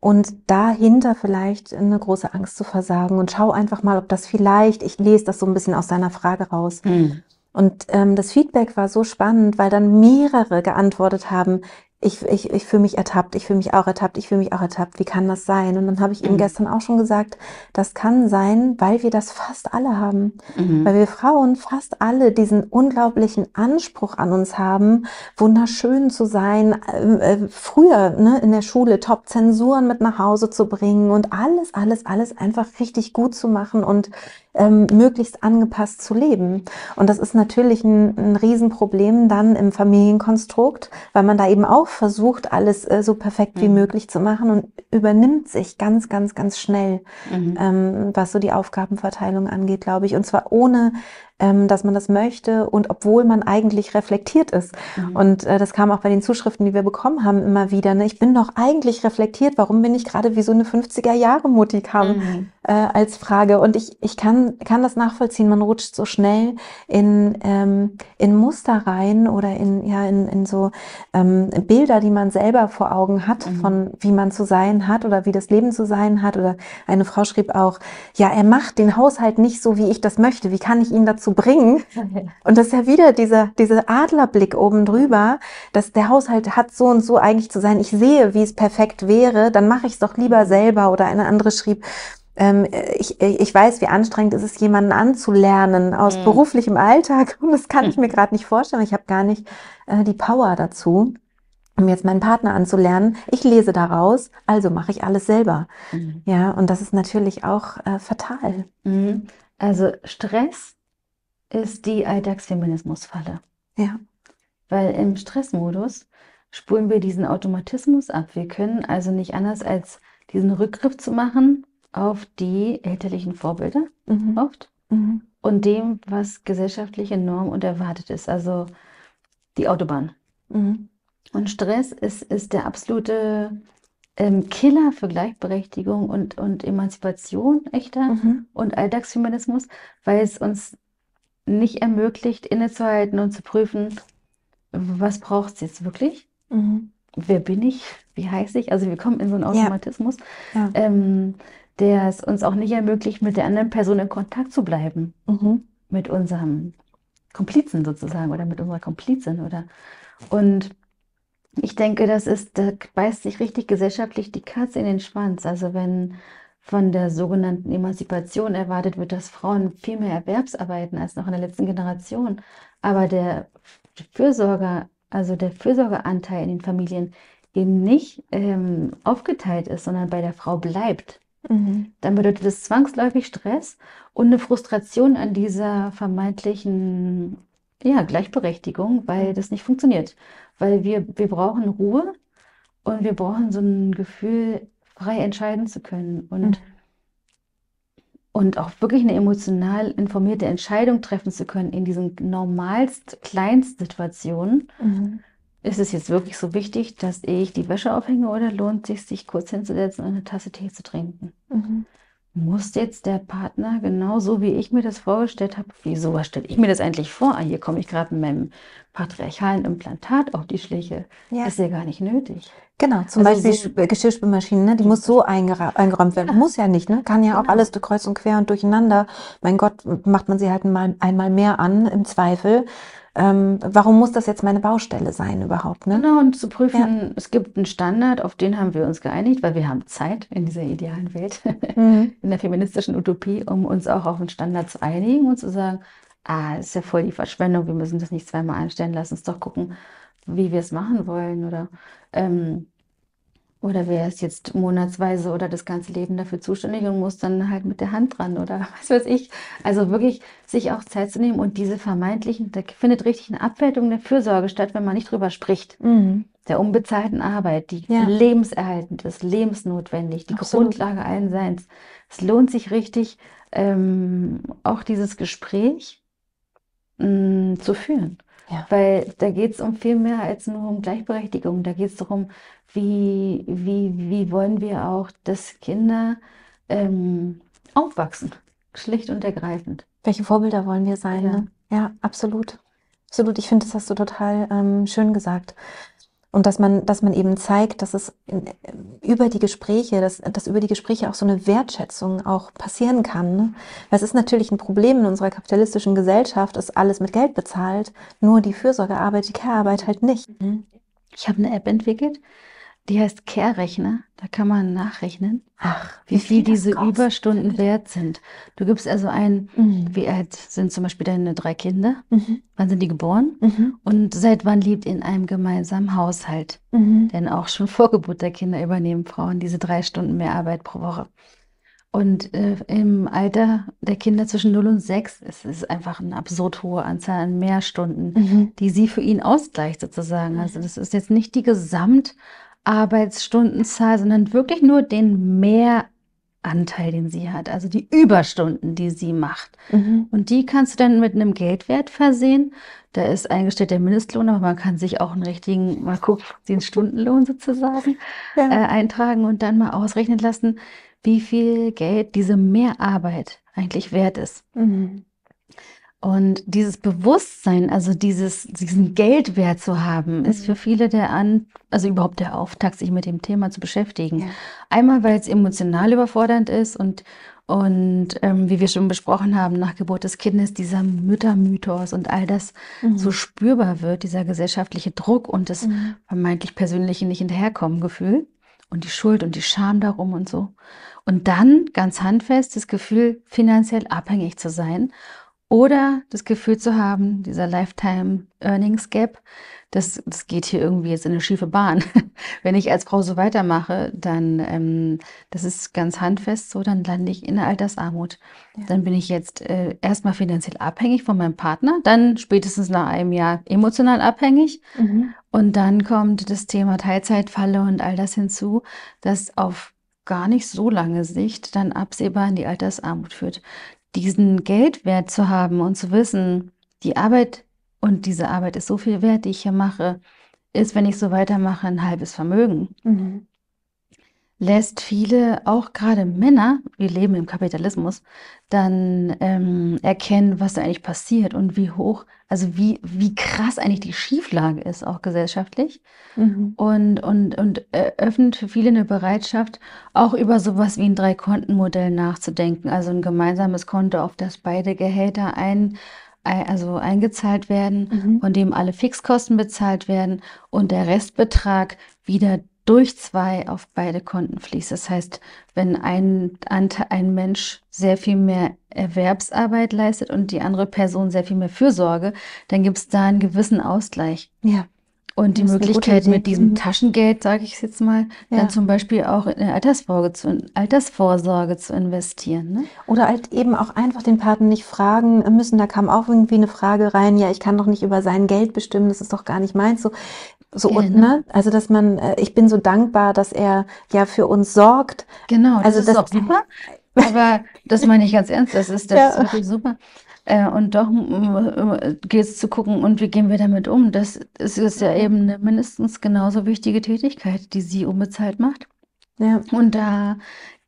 und dahinter vielleicht eine große Angst zu versagen und schau einfach mal, ob das vielleicht, ich lese das so ein bisschen aus deiner Frage raus. Mhm. Und ähm, das Feedback war so spannend, weil dann mehrere geantwortet haben, ich, ich, ich fühle mich ertappt, ich fühle mich auch ertappt, ich fühle mich auch ertappt, wie kann das sein? Und dann habe ich ihm gestern auch schon gesagt, das kann sein, weil wir das fast alle haben, mhm. weil wir Frauen fast alle diesen unglaublichen Anspruch an uns haben, wunderschön zu sein, äh, äh früher ne, in der Schule Top-Zensuren mit nach Hause zu bringen und alles, alles, alles einfach richtig gut zu machen und ähm, möglichst angepasst zu leben. Und das ist natürlich ein, ein Riesenproblem dann im Familienkonstrukt, weil man da eben auch versucht, alles äh, so perfekt wie mhm. möglich zu machen und übernimmt sich ganz, ganz, ganz schnell, mhm. ähm, was so die Aufgabenverteilung angeht, glaube ich. Und zwar ohne ähm, dass man das möchte und obwohl man eigentlich reflektiert ist. Mhm. Und äh, das kam auch bei den Zuschriften, die wir bekommen haben, immer wieder. Ne? Ich bin doch eigentlich reflektiert. Warum bin ich gerade wie so eine 50er-Jahre-Mutti kam mhm. äh, als Frage? Und ich, ich kann, kann das nachvollziehen. Man rutscht so schnell in, ähm, in Muster rein oder in, ja, in, in so ähm, Bilder, die man selber vor Augen hat, mhm. von wie man zu sein hat oder wie das Leben zu sein hat. Oder eine Frau schrieb auch, ja, er macht den Haushalt nicht so, wie ich das möchte. Wie kann ich ihn dazu dazu bringen. Und das ist ja wieder dieser, dieser Adlerblick oben drüber, dass der Haushalt hat so und so eigentlich zu sein. Ich sehe, wie es perfekt wäre, dann mache ich es doch lieber selber. Oder eine andere schrieb, ähm, ich, ich weiß, wie anstrengend es ist, jemanden anzulernen aus mhm. beruflichem Alltag. Und das kann ich mir gerade nicht vorstellen. Ich habe gar nicht äh, die Power dazu um jetzt meinen Partner anzulernen. Ich lese daraus, also mache ich alles selber. Mhm. Ja, und das ist natürlich auch äh, fatal. Mhm. Also Stress ist die Alltagsfeminismusfalle. Ja. Weil im Stressmodus spulen wir diesen Automatismus ab. Wir können also nicht anders als diesen Rückgriff zu machen auf die elterlichen Vorbilder mhm. oft mhm. und dem, was gesellschaftliche Norm und erwartet ist, also die Autobahn. Mhm. Und Stress ist, ist der absolute ähm, Killer für Gleichberechtigung und, und Emanzipation echter mhm. und Alltagsfeminismus, weil es uns nicht ermöglicht, innezuhalten und zu prüfen, was braucht es jetzt wirklich? Mhm. Wer bin ich? Wie heiße ich? Also wir kommen in so einen Automatismus, ja. Ja. Ähm, der es uns auch nicht ermöglicht, mit der anderen Person in Kontakt zu bleiben. Mhm. Mit unserem Komplizen sozusagen oder mit unserer Komplizin oder und ich denke, das ist, da beißt sich richtig gesellschaftlich die Katze in den Schwanz. Also wenn von der sogenannten Emanzipation erwartet wird, dass Frauen viel mehr Erwerbsarbeiten als noch in der letzten Generation. Aber der Fürsorger, also der Fürsorgeanteil in den Familien eben nicht ähm, aufgeteilt ist, sondern bei der Frau bleibt. Mhm. Dann bedeutet es zwangsläufig Stress und eine Frustration an dieser vermeintlichen ja, Gleichberechtigung, weil das nicht funktioniert. Weil wir, wir brauchen Ruhe und wir brauchen so ein Gefühl, frei entscheiden zu können und, mhm. und auch wirklich eine emotional informierte Entscheidung treffen zu können in diesen normalst Kleinstsituationen. Mhm. Ist es jetzt wirklich so wichtig, dass ich die Wäsche aufhänge oder lohnt es sich, sich kurz hinzusetzen und eine Tasse Tee zu trinken? Mhm muss jetzt der Partner genauso wie ich mir das vorgestellt habe, wieso was stelle ich mir das eigentlich vor? Ah, hier komme ich gerade mit meinem patriarchalen Implantat auf die Schliche. Ja. Ist ja gar nicht nötig. Genau, zum also Beispiel so äh, Geschirrspülmaschine, ne? die muss so eingeräumt werden. Muss ja nicht, ne? Kann ja auch genau. alles kreuz und quer und durcheinander. Mein Gott, macht man sie halt mal, einmal mehr an, im Zweifel ähm, warum muss das jetzt meine Baustelle sein überhaupt? Ne? Genau, und zu prüfen, ja. es gibt einen Standard, auf den haben wir uns geeinigt, weil wir haben Zeit in dieser idealen Welt, mhm. in der feministischen Utopie, um uns auch auf einen Standard zu einigen und zu sagen, ah, das ist ja voll die Verschwendung, wir müssen das nicht zweimal anstellen, lass uns doch gucken, wie wir es machen wollen oder ähm, oder wer ist jetzt monatsweise oder das ganze Leben dafür zuständig und muss dann halt mit der Hand dran oder was weiß ich. Also wirklich sich auch Zeit zu nehmen und diese vermeintlichen, da findet richtig eine Abwertung der Fürsorge statt, wenn man nicht drüber spricht. Mhm. Der unbezahlten Arbeit, die ja. lebenserhaltend ist, lebensnotwendig, die Absolut. Grundlage allen Seins. Es lohnt sich richtig, ähm, auch dieses Gespräch mh, mm, zu führen. Ja. Weil da geht es um viel mehr als nur um Gleichberechtigung. Da geht es darum, wie, wie, wie wollen wir auch, dass Kinder ähm, aufwachsen. Schlicht und ergreifend. Welche Vorbilder wollen wir sein? Ja, ne? ja absolut. Absolut. Ich finde, das hast du total ähm, schön gesagt. Und dass man, dass man eben zeigt, dass es äh, über die Gespräche, dass, dass über die Gespräche auch so eine Wertschätzung auch passieren kann. Ne? Weil es ist natürlich ein Problem in unserer kapitalistischen Gesellschaft, ist alles mit Geld bezahlt, nur die Fürsorgearbeit, die Care-Arbeit halt nicht. Ne? Ich habe eine App entwickelt, die heißt Care-Rechner. Da kann man nachrechnen, Ach, wie, wie viel, viel oh diese Überstunden wert sind. Du gibst also ein, mhm. wie alt sind zum Beispiel deine drei Kinder? Mhm. Wann sind die geboren? Mhm. Und seit wann lebt in einem gemeinsamen Haushalt? Mhm. Denn auch schon vor Geburt der Kinder übernehmen Frauen diese drei Stunden mehr Arbeit pro Woche. Und äh, im Alter der Kinder zwischen 0 und 6 ist es einfach eine absurd hohe Anzahl an Mehrstunden, mhm. die sie für ihn ausgleicht sozusagen. Also das ist jetzt nicht die Gesamt Arbeitsstundenzahl, sondern wirklich nur den Mehranteil, den sie hat, also die Überstunden, die sie macht. Mhm. Und die kannst du dann mit einem Geldwert versehen. Da ist eingestellt der Mindestlohn, aber man kann sich auch einen richtigen, mal gucken, den Stundenlohn sozusagen ja. äh, eintragen und dann mal ausrechnen lassen, wie viel Geld diese Mehrarbeit eigentlich wert ist. Mhm. Und dieses Bewusstsein, also dieses, diesen Geldwert zu haben, ist für mhm. viele der An, also überhaupt der Auftakt, sich mit dem Thema zu beschäftigen. Einmal, weil es emotional überfordernd ist und und ähm, wie wir schon besprochen haben, nach Geburt des Kindes dieser Müttermythos und all das mhm. so spürbar wird, dieser gesellschaftliche Druck und das mhm. vermeintlich persönliche nicht hinterherkommen Gefühl und die Schuld und die Scham darum und so. Und dann ganz handfest das Gefühl, finanziell abhängig zu sein oder das Gefühl zu haben, dieser Lifetime Earnings Gap, das, das geht hier irgendwie jetzt in eine schiefe Bahn. Wenn ich als Frau so weitermache, dann, ähm, das ist ganz handfest so, dann lande ich in der Altersarmut. Ja. Dann bin ich jetzt äh, erstmal finanziell abhängig von meinem Partner, dann spätestens nach einem Jahr emotional abhängig. Mhm. Und dann kommt das Thema Teilzeitfalle und all das hinzu, das auf gar nicht so lange Sicht dann absehbar in die Altersarmut führt diesen Geldwert zu haben und zu wissen, die Arbeit und diese Arbeit ist so viel wert, die ich hier mache, ist, wenn ich so weitermache, ein halbes Vermögen. Mhm lässt viele, auch gerade Männer, wir leben im Kapitalismus, dann ähm, erkennen, was da eigentlich passiert und wie hoch, also wie, wie krass eigentlich die Schieflage ist, auch gesellschaftlich. Mhm. Und, und, und öffnet für viele eine Bereitschaft, auch über sowas wie ein Drei-Konten-Modell nachzudenken. Also ein gemeinsames Konto, auf das beide Gehälter ein also eingezahlt werden, mhm. von dem alle Fixkosten bezahlt werden und der Restbetrag wieder durch zwei auf beide Konten fließt. Das heißt, wenn ein, ein Mensch sehr viel mehr Erwerbsarbeit leistet und die andere Person sehr viel mehr Fürsorge, dann gibt es da einen gewissen Ausgleich. Ja. Und die Möglichkeit, mit diesem mhm. Taschengeld, sage ich es jetzt mal, ja. dann zum Beispiel auch in Altersvorsorge zu, Altersvorsorge zu investieren. Ne? Oder halt eben auch einfach den Paten nicht fragen müssen. Da kam auch irgendwie eine Frage rein, ja, ich kann doch nicht über sein Geld bestimmen, das ist doch gar nicht meins. So, so genau. und ne? ne, also dass man, äh, ich bin so dankbar, dass er ja für uns sorgt. Genau, das also ist das auch super. aber das meine ich ganz ernst, das ist, das ja. ist wirklich super. Äh, und doch geht es zu gucken, und wie gehen wir damit um? Das ist, ist ja mhm. eben eine mindestens genauso wichtige Tätigkeit, die sie unbezahlt macht. Ja. Und da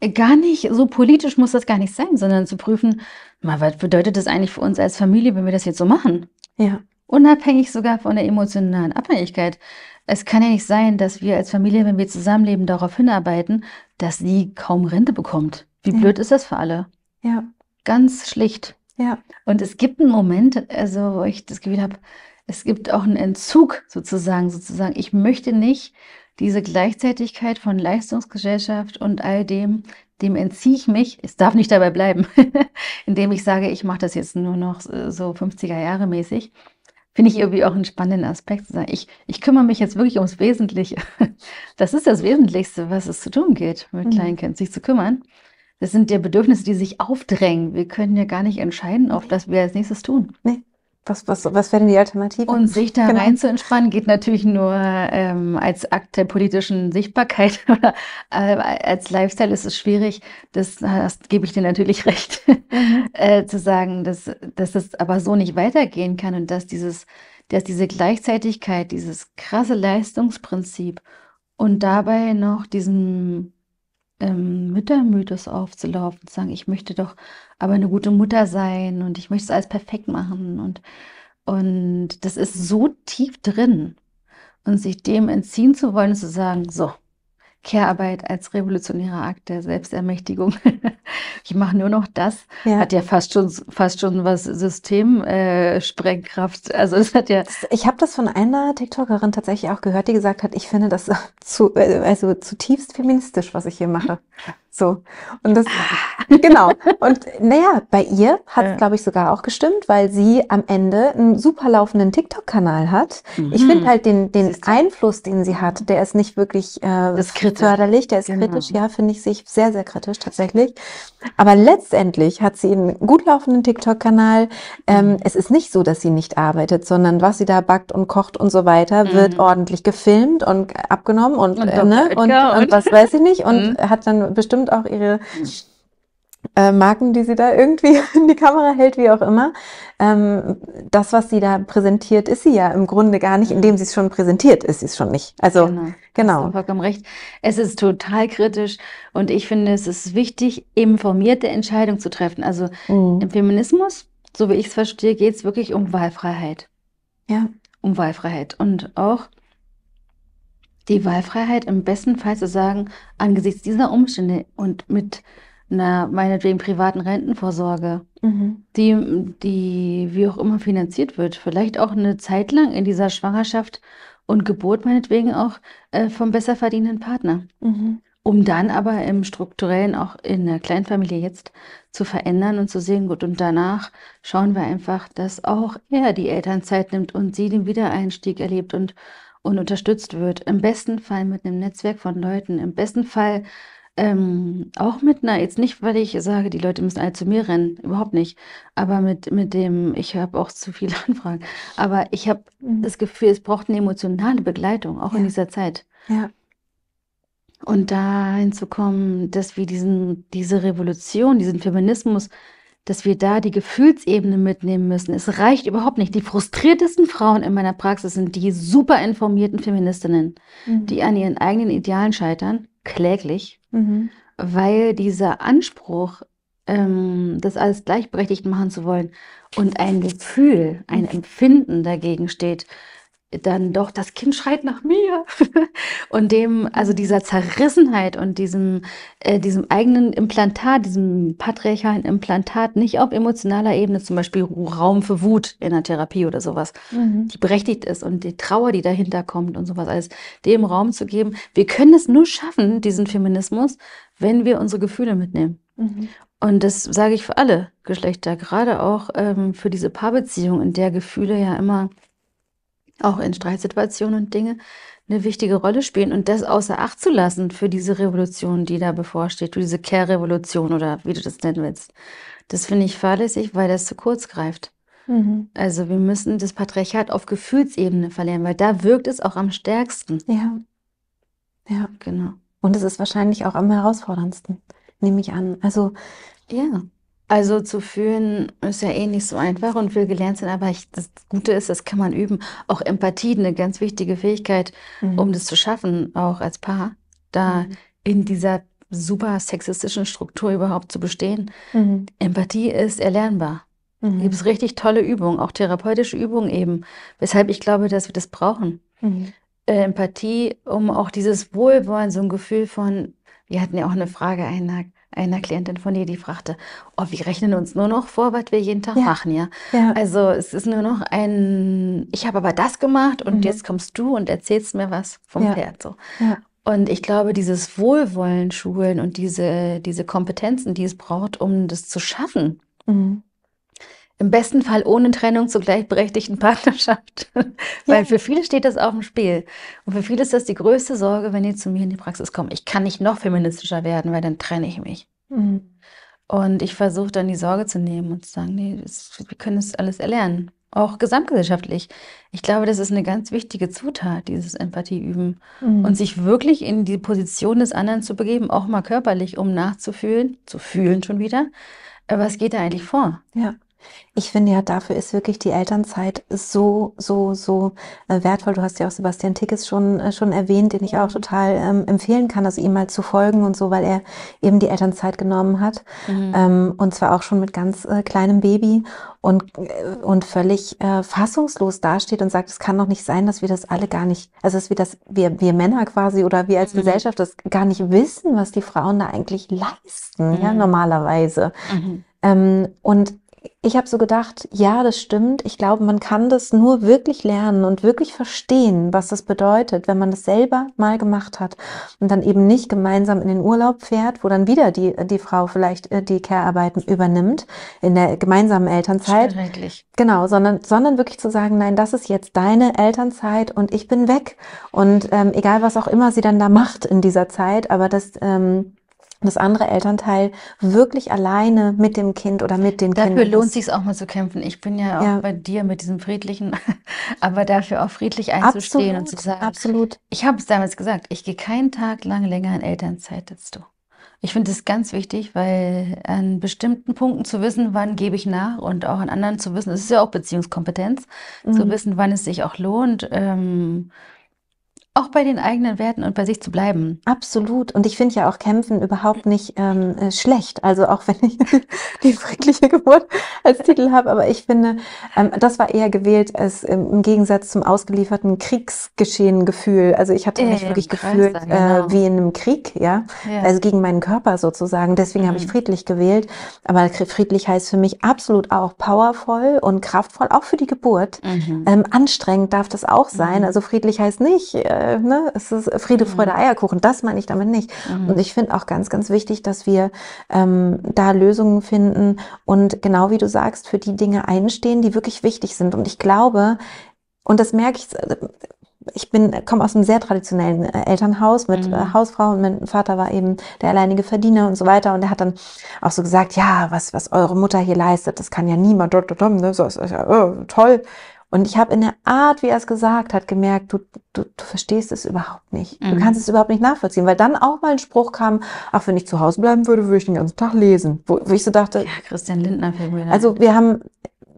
äh, gar nicht, so politisch muss das gar nicht sein, sondern zu prüfen, mal, was bedeutet das eigentlich für uns als Familie, wenn wir das jetzt so machen? Ja unabhängig sogar von der emotionalen Abhängigkeit. Es kann ja nicht sein, dass wir als Familie, wenn wir zusammenleben, darauf hinarbeiten, dass sie kaum Rente bekommt. Wie ja. blöd ist das für alle? Ja. Ganz schlicht. Ja. Und es gibt einen Moment, also wo ich das Gefühl habe, es gibt auch einen Entzug sozusagen, sozusagen. Ich möchte nicht diese Gleichzeitigkeit von Leistungsgesellschaft und all dem, dem entziehe ich mich. Es darf nicht dabei bleiben, indem ich sage, ich mache das jetzt nur noch äh, so 50er Jahre mäßig Finde ich irgendwie auch einen spannenden Aspekt zu sagen. Ich, ich kümmere mich jetzt wirklich ums Wesentliche. Das ist das Wesentlichste, was es zu tun geht, mit mhm. Kleinkindern, sich zu kümmern. Das sind ja Bedürfnisse, die sich aufdrängen. Wir können ja gar nicht entscheiden, auf das wir als nächstes tun. Nee. Was, was, was wäre denn die Alternative? Und sich da genau. rein zu entspannen, geht natürlich nur ähm, als Akt der politischen Sichtbarkeit oder äh, als Lifestyle ist es schwierig. Das, das gebe ich dir natürlich recht, mhm. äh, zu sagen, dass, dass das aber so nicht weitergehen kann und dass dieses, dass diese Gleichzeitigkeit, dieses krasse Leistungsprinzip und dabei noch diesen ähm, Müttermythos aufzulaufen, zu sagen, ich möchte doch aber eine gute Mutter sein und ich möchte es alles perfekt machen und, und das ist so tief drin. Und sich dem entziehen zu wollen, und zu sagen, so, Care-Arbeit als revolutionärer Akt der Selbstermächtigung. ich mache nur noch das. Ja. Hat ja fast schon, fast schon was Systemsprengkraft. Äh, also es hat ja. Ich habe das von einer TikTokerin tatsächlich auch gehört, die gesagt hat, ich finde das zu, äh, also zutiefst feministisch, was ich hier mache. So. Und das, ah. genau. Und naja, bei ihr hat es, ja. glaube ich, sogar auch gestimmt, weil sie am Ende einen super laufenden TikTok-Kanal hat. Mhm. Ich finde halt den, den Einfluss, den sie hat, der ist nicht wirklich äh, das kritisch. förderlich, der ist genau. kritisch, ja, finde ich sich sehr, sehr kritisch tatsächlich. Aber letztendlich hat sie einen gut laufenden TikTok-Kanal. Ähm, mhm. Es ist nicht so, dass sie nicht arbeitet, sondern was sie da backt und kocht und so weiter, mhm. wird ordentlich gefilmt und abgenommen und, und, äh, ne? und, und, und was weiß ich nicht und mhm. hat dann bestimmt bestimmt auch ihre äh, Marken, die sie da irgendwie in die Kamera hält, wie auch immer. Ähm, das, was sie da präsentiert, ist sie ja im Grunde gar nicht, indem sie es schon präsentiert, ist sie es schon nicht. Also genau. genau. vollkommen recht. Es ist total kritisch und ich finde, es ist wichtig, informierte Entscheidungen zu treffen. Also mhm. im Feminismus, so wie ich es verstehe, geht es wirklich um Wahlfreiheit. Ja. Um Wahlfreiheit und auch die Wahlfreiheit im besten Fall zu sagen, angesichts dieser Umstände und mit einer meinetwegen privaten Rentenvorsorge, mhm. die, die wie auch immer finanziert wird, vielleicht auch eine Zeit lang in dieser Schwangerschaft und Geburt meinetwegen auch äh, vom besser verdienenden Partner. Mhm. Um dann aber im strukturellen, auch in der Kleinfamilie jetzt zu verändern und zu sehen, gut, und danach schauen wir einfach, dass auch er die Elternzeit nimmt und sie den Wiedereinstieg erlebt und und unterstützt wird. Im besten Fall mit einem Netzwerk von Leuten, im besten Fall ähm, auch mit einer, jetzt nicht, weil ich sage, die Leute müssen alle zu mir rennen, überhaupt nicht, aber mit, mit dem, ich habe auch zu viele Anfragen, aber ich habe mhm. das Gefühl, es braucht eine emotionale Begleitung, auch ja. in dieser Zeit. Ja. Und da hinzukommen, dass wir diesen, diese Revolution, diesen Feminismus dass wir da die Gefühlsebene mitnehmen müssen. Es reicht überhaupt nicht. Die frustriertesten Frauen in meiner Praxis sind die super informierten Feministinnen, mhm. die an ihren eigenen Idealen scheitern, kläglich, mhm. weil dieser Anspruch, ähm, das alles gleichberechtigt machen zu wollen und ein Gefühl, ein mhm. Empfinden dagegen steht, dann doch, das Kind schreit nach mir. und dem, also dieser Zerrissenheit und diesem, äh, diesem eigenen Implantat, diesem patriarchalen Implantat nicht auf emotionaler Ebene, zum Beispiel Raum für Wut in der Therapie oder sowas, mhm. die berechtigt ist und die Trauer, die dahinter kommt und sowas alles, dem Raum zu geben. Wir können es nur schaffen, diesen Feminismus, wenn wir unsere Gefühle mitnehmen. Mhm. Und das sage ich für alle Geschlechter, gerade auch ähm, für diese Paarbeziehung, in der Gefühle ja immer auch in Streitsituationen und Dinge, eine wichtige Rolle spielen und das außer Acht zu lassen für diese Revolution, die da bevorsteht, diese Care-Revolution oder wie du das nennen willst. Das finde ich fahrlässig, weil das zu kurz greift. Mhm. Also wir müssen das Patriarchat auf Gefühlsebene verlieren, weil da wirkt es auch am stärksten. Ja. Ja. Genau. Und es ist wahrscheinlich auch am herausforderndsten, nehme ich an. Also ja. Also zu fühlen ist ja eh nicht so einfach und will gelernt sein, aber ich, das Gute ist, das kann man üben. Auch Empathie, eine ganz wichtige Fähigkeit, mhm. um das zu schaffen, auch als Paar, da mhm. in dieser super sexistischen Struktur überhaupt zu bestehen. Mhm. Empathie ist erlernbar. Mhm. gibt es richtig tolle Übungen, auch therapeutische Übungen eben, weshalb ich glaube, dass wir das brauchen. Mhm. Äh, Empathie, um auch dieses Wohlwollen, so ein Gefühl von, wir hatten ja auch eine Frage, Einhack, einer Klientin von dir, die fragte, oh, wir rechnen uns nur noch vor, was wir jeden Tag ja. machen, ja? ja? Also es ist nur noch ein, ich habe aber das gemacht und mhm. jetzt kommst du und erzählst mir was vom ja. Pferd. So. Und ich glaube, dieses Wohlwollen schulen und diese, diese Kompetenzen, die es braucht, um das zu schaffen, mhm. Im besten Fall ohne Trennung zur gleichberechtigten Partnerschaft. Weil ja. für viele steht das auf dem Spiel. Und für viele ist das die größte Sorge, wenn die zu mir in die Praxis kommen. Ich kann nicht noch feministischer werden, weil dann trenne ich mich. Mhm. Und ich versuche dann die Sorge zu nehmen und zu sagen, nee, das, wir können das alles erlernen. Auch gesamtgesellschaftlich. Ich glaube, das ist eine ganz wichtige Zutat, dieses Empathie üben. Mhm. Und sich wirklich in die Position des anderen zu begeben, auch mal körperlich, um nachzufühlen, zu fühlen schon wieder. Was geht da eigentlich vor? Ja. Ich finde ja, dafür ist wirklich die Elternzeit so, so, so äh, wertvoll. Du hast ja auch Sebastian Tickes schon, äh, schon erwähnt, den ich auch total ähm, empfehlen kann, also ihm mal zu folgen und so, weil er eben die Elternzeit genommen hat. Mhm. Ähm, und zwar auch schon mit ganz äh, kleinem Baby und, äh, und völlig äh, fassungslos dasteht und sagt, es kann doch nicht sein, dass wir das alle gar nicht, also dass wir das, wir, wir Männer quasi oder wir als mhm. Gesellschaft das gar nicht wissen, was die Frauen da eigentlich leisten, mhm. ja, normalerweise. Mhm. Ähm, und ich habe so gedacht, ja, das stimmt. Ich glaube, man kann das nur wirklich lernen und wirklich verstehen, was das bedeutet, wenn man das selber mal gemacht hat und dann eben nicht gemeinsam in den Urlaub fährt, wo dann wieder die, die Frau vielleicht äh, die Care-Arbeiten übernimmt in der gemeinsamen Elternzeit. Schrecklich. Genau, sondern, sondern wirklich zu sagen, nein, das ist jetzt deine Elternzeit und ich bin weg. Und ähm, egal, was auch immer sie dann da macht in dieser Zeit, aber das, ähm, das andere Elternteil wirklich alleine mit dem Kind oder mit den dafür Kindern. Dafür lohnt sich auch mal zu kämpfen. Ich bin ja auch ja. bei dir mit diesem friedlichen, aber dafür auch friedlich einzustehen absolut, und zu sagen. Absolut. Ich habe es damals gesagt, ich gehe keinen Tag lang länger in Elternzeit als du. Ich finde es ganz wichtig, weil an bestimmten Punkten zu wissen, wann gebe ich nach und auch an anderen zu wissen, es ist ja auch Beziehungskompetenz, mhm. zu wissen, wann es sich auch lohnt. Ähm, auch bei den eigenen Werten und bei sich zu bleiben. Absolut. Und ich finde ja auch Kämpfen überhaupt nicht ähm, äh, schlecht. Also auch wenn ich die friedliche Geburt als Titel habe. Aber ich finde, ähm, das war eher gewählt als ähm, im Gegensatz zum ausgelieferten Kriegsgeschehen-Gefühl. Also ich hatte mich ja, wirklich gefühlt sein, genau. äh, wie in einem Krieg, ja? ja? Also gegen meinen Körper sozusagen. Deswegen mhm. habe ich mhm. friedlich gewählt. Aber friedlich heißt für mich absolut auch powervoll und kraftvoll, auch für die Geburt. Mhm. Ähm, anstrengend darf das auch sein. Mhm. Also friedlich heißt nicht. Äh, äh, ne, es ist Friede, mhm. Freude, Eierkuchen. Das meine ich damit nicht. Mhm. Und ich finde auch ganz, ganz wichtig, dass wir ähm, da Lösungen finden und genau wie du sagst, für die Dinge einstehen, die wirklich wichtig sind. Und ich glaube, und das merke ich, ich bin komme aus einem sehr traditionellen äh, Elternhaus mit äh, mhm. Hausfrau und mein Vater war eben der alleinige Verdiener und so weiter und er hat dann auch so gesagt, ja, was was eure Mutter hier leistet, das kann ja niemand, ne? so, ist, ja, oh, toll. Und ich habe in der Art, wie er es gesagt hat, gemerkt, du, du, du verstehst es überhaupt nicht. Mhm. Du kannst es überhaupt nicht nachvollziehen, weil dann auch mal ein Spruch kam, ach, wenn ich zu Hause bleiben würde, würde ich den ganzen Tag lesen. Wo, wo ich so dachte. Ja, Christian Lindner fällt mir Also wir haben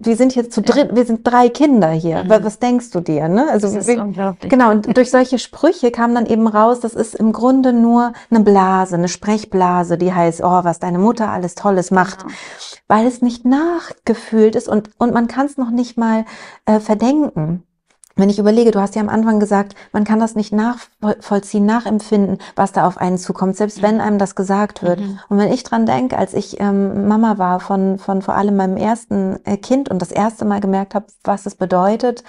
wir sind jetzt zu dritt, ja. wir sind drei Kinder hier. Mhm. Was denkst du dir? Ne? Also das ist wir, unglaublich. Genau, und durch solche Sprüche kam dann eben raus, das ist im Grunde nur eine Blase, eine Sprechblase, die heißt, oh, was deine Mutter alles Tolles macht. Genau. Weil es nicht nachgefühlt ist und, und man kann es noch nicht mal äh, verdenken wenn ich überlege, du hast ja am Anfang gesagt, man kann das nicht nachvollziehen, nachempfinden, was da auf einen zukommt, selbst mhm. wenn einem das gesagt wird. Mhm. Und wenn ich dran denke, als ich ähm, Mama war von, von vor allem meinem ersten äh, Kind und das erste Mal gemerkt habe, was es bedeutet,